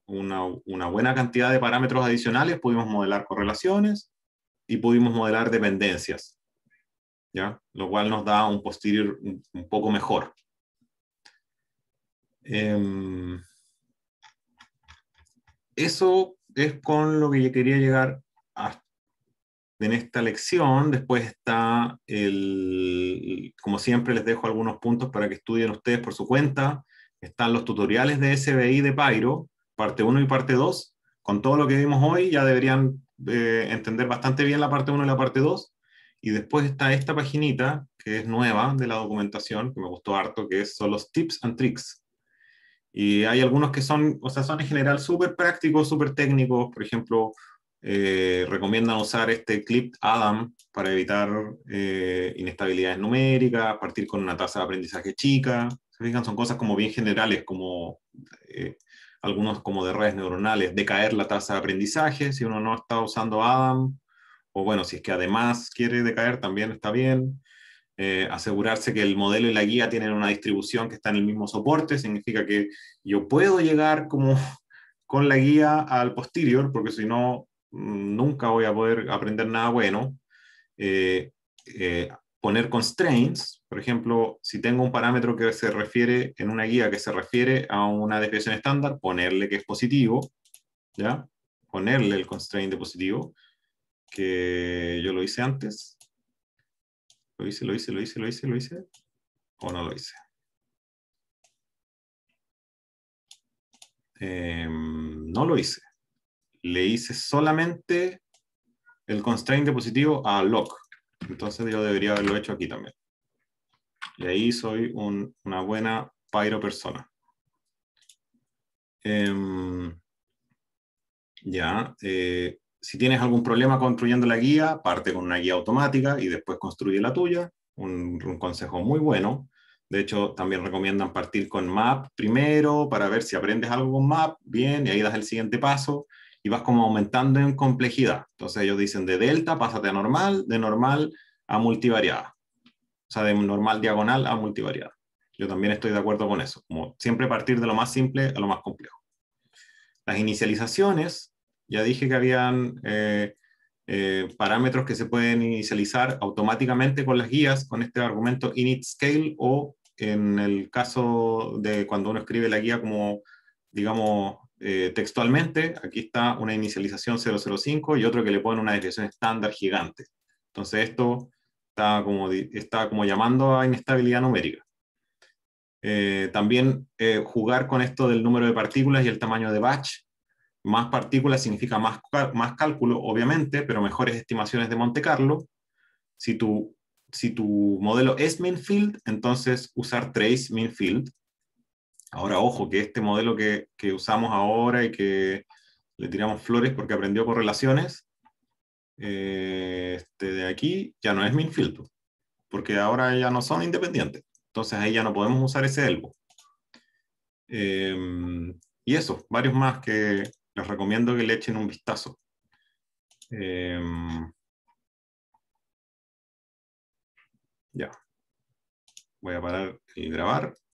Speaker 1: una buena cantidad de parámetros adicionales, pudimos modelar correlaciones y pudimos modelar dependencias lo cual nos da un posterior un, poco mejor. Em, eso es con lo que quería llegar en esta lección. Después está el, como siempre les dejo algunos puntos para que estudien ustedes por su cuenta. Están los tutoriales de SBI de Pyro, parte 1 y parte 2. Con todo lo que vimos hoy ya deberían eh, entender bastante bien la parte 1 y la parte 2. Y después está esta paginita, que es nueva de la documentación, que me gustó harto, que son los tips and tricks. Y hay algunos que son, o sea, son en general súper prácticos, súper técnicos. Por ejemplo, eh, recomiendan usar este clip Adam para evitar eh, inestabilidades numéricas, partir con una tasa de aprendizaje chica. fijan, son cosas como bien generales, como eh, algunos como de redes neuronales, decaer la tasa de aprendizaje. Si uno no está usando Adam, o bueno, si es que además quiere decaer, también está bien. Eh, asegurarse que el modelo y la guía tienen una distribución que está en el mismo soporte, significa que yo puedo llegar como (laughs) con la guía al posterior, porque si no, mm, nunca voy a poder aprender nada bueno. Eh, eh, poner constraints, por ejemplo, si tengo un parámetro que se refiere en una guía que se refiere a una desviación estándar, ponerle que es positivo, ¿ya? Ponerle el constraint de positivo que yo lo hice antes. Lo hice, lo hice, lo hice, lo hice, lo hice. O no lo hice. Em, no lo hice. Le hice solamente el constraint de positivo a lock. Entonces yo debería haberlo hecho aquí también. Y ahí soy una buena pyro persona. Em, ya. Eh, si tienes algún problema construyendo la guía, parte con una guía automática y después construye la tuya. Un, consejo muy bueno. De hecho, también recomiendan partir con Map primero para ver si aprendes algo con Map, bien, y ahí das el siguiente paso y vas como aumentando en complejidad. Entonces ellos dicen de delta, pásate a normal, de normal a multivariada. O sea, de normal diagonal a multivariada. Yo también estoy de acuerdo con eso. siempre partir de lo más simple a lo más complejo. Las inicializaciones ya dije que habían eh, eh, parámetros que se pueden inicializar automáticamente con las guías, con este argumento init scale o en el caso de cuando uno escribe la guía como, digamos, eh, textualmente, aquí está una inicialización 005 y otro que le pone una desviación estándar gigante. Entonces esto está como, está como llamando a inestabilidad numérica. también jugar con esto del número de partículas y el tamaño de batch más partículas significa más, más cálculo, obviamente, pero mejores estimaciones de Monte Carlo. Si tu, si tu modelo es minfield, entonces usar trace minfield. Ahora, ojo, que este modelo que, que usamos ahora y que le tiramos flores porque aprendió correlaciones, eh, este de aquí ya no es minfield. porque ahora ya no son independientes. Entonces ahí ya no podemos usar ese elbo. Em, y eso, varios más que, les recomiendo que le echen un vistazo. Em, ya. Voy a parar y grabar.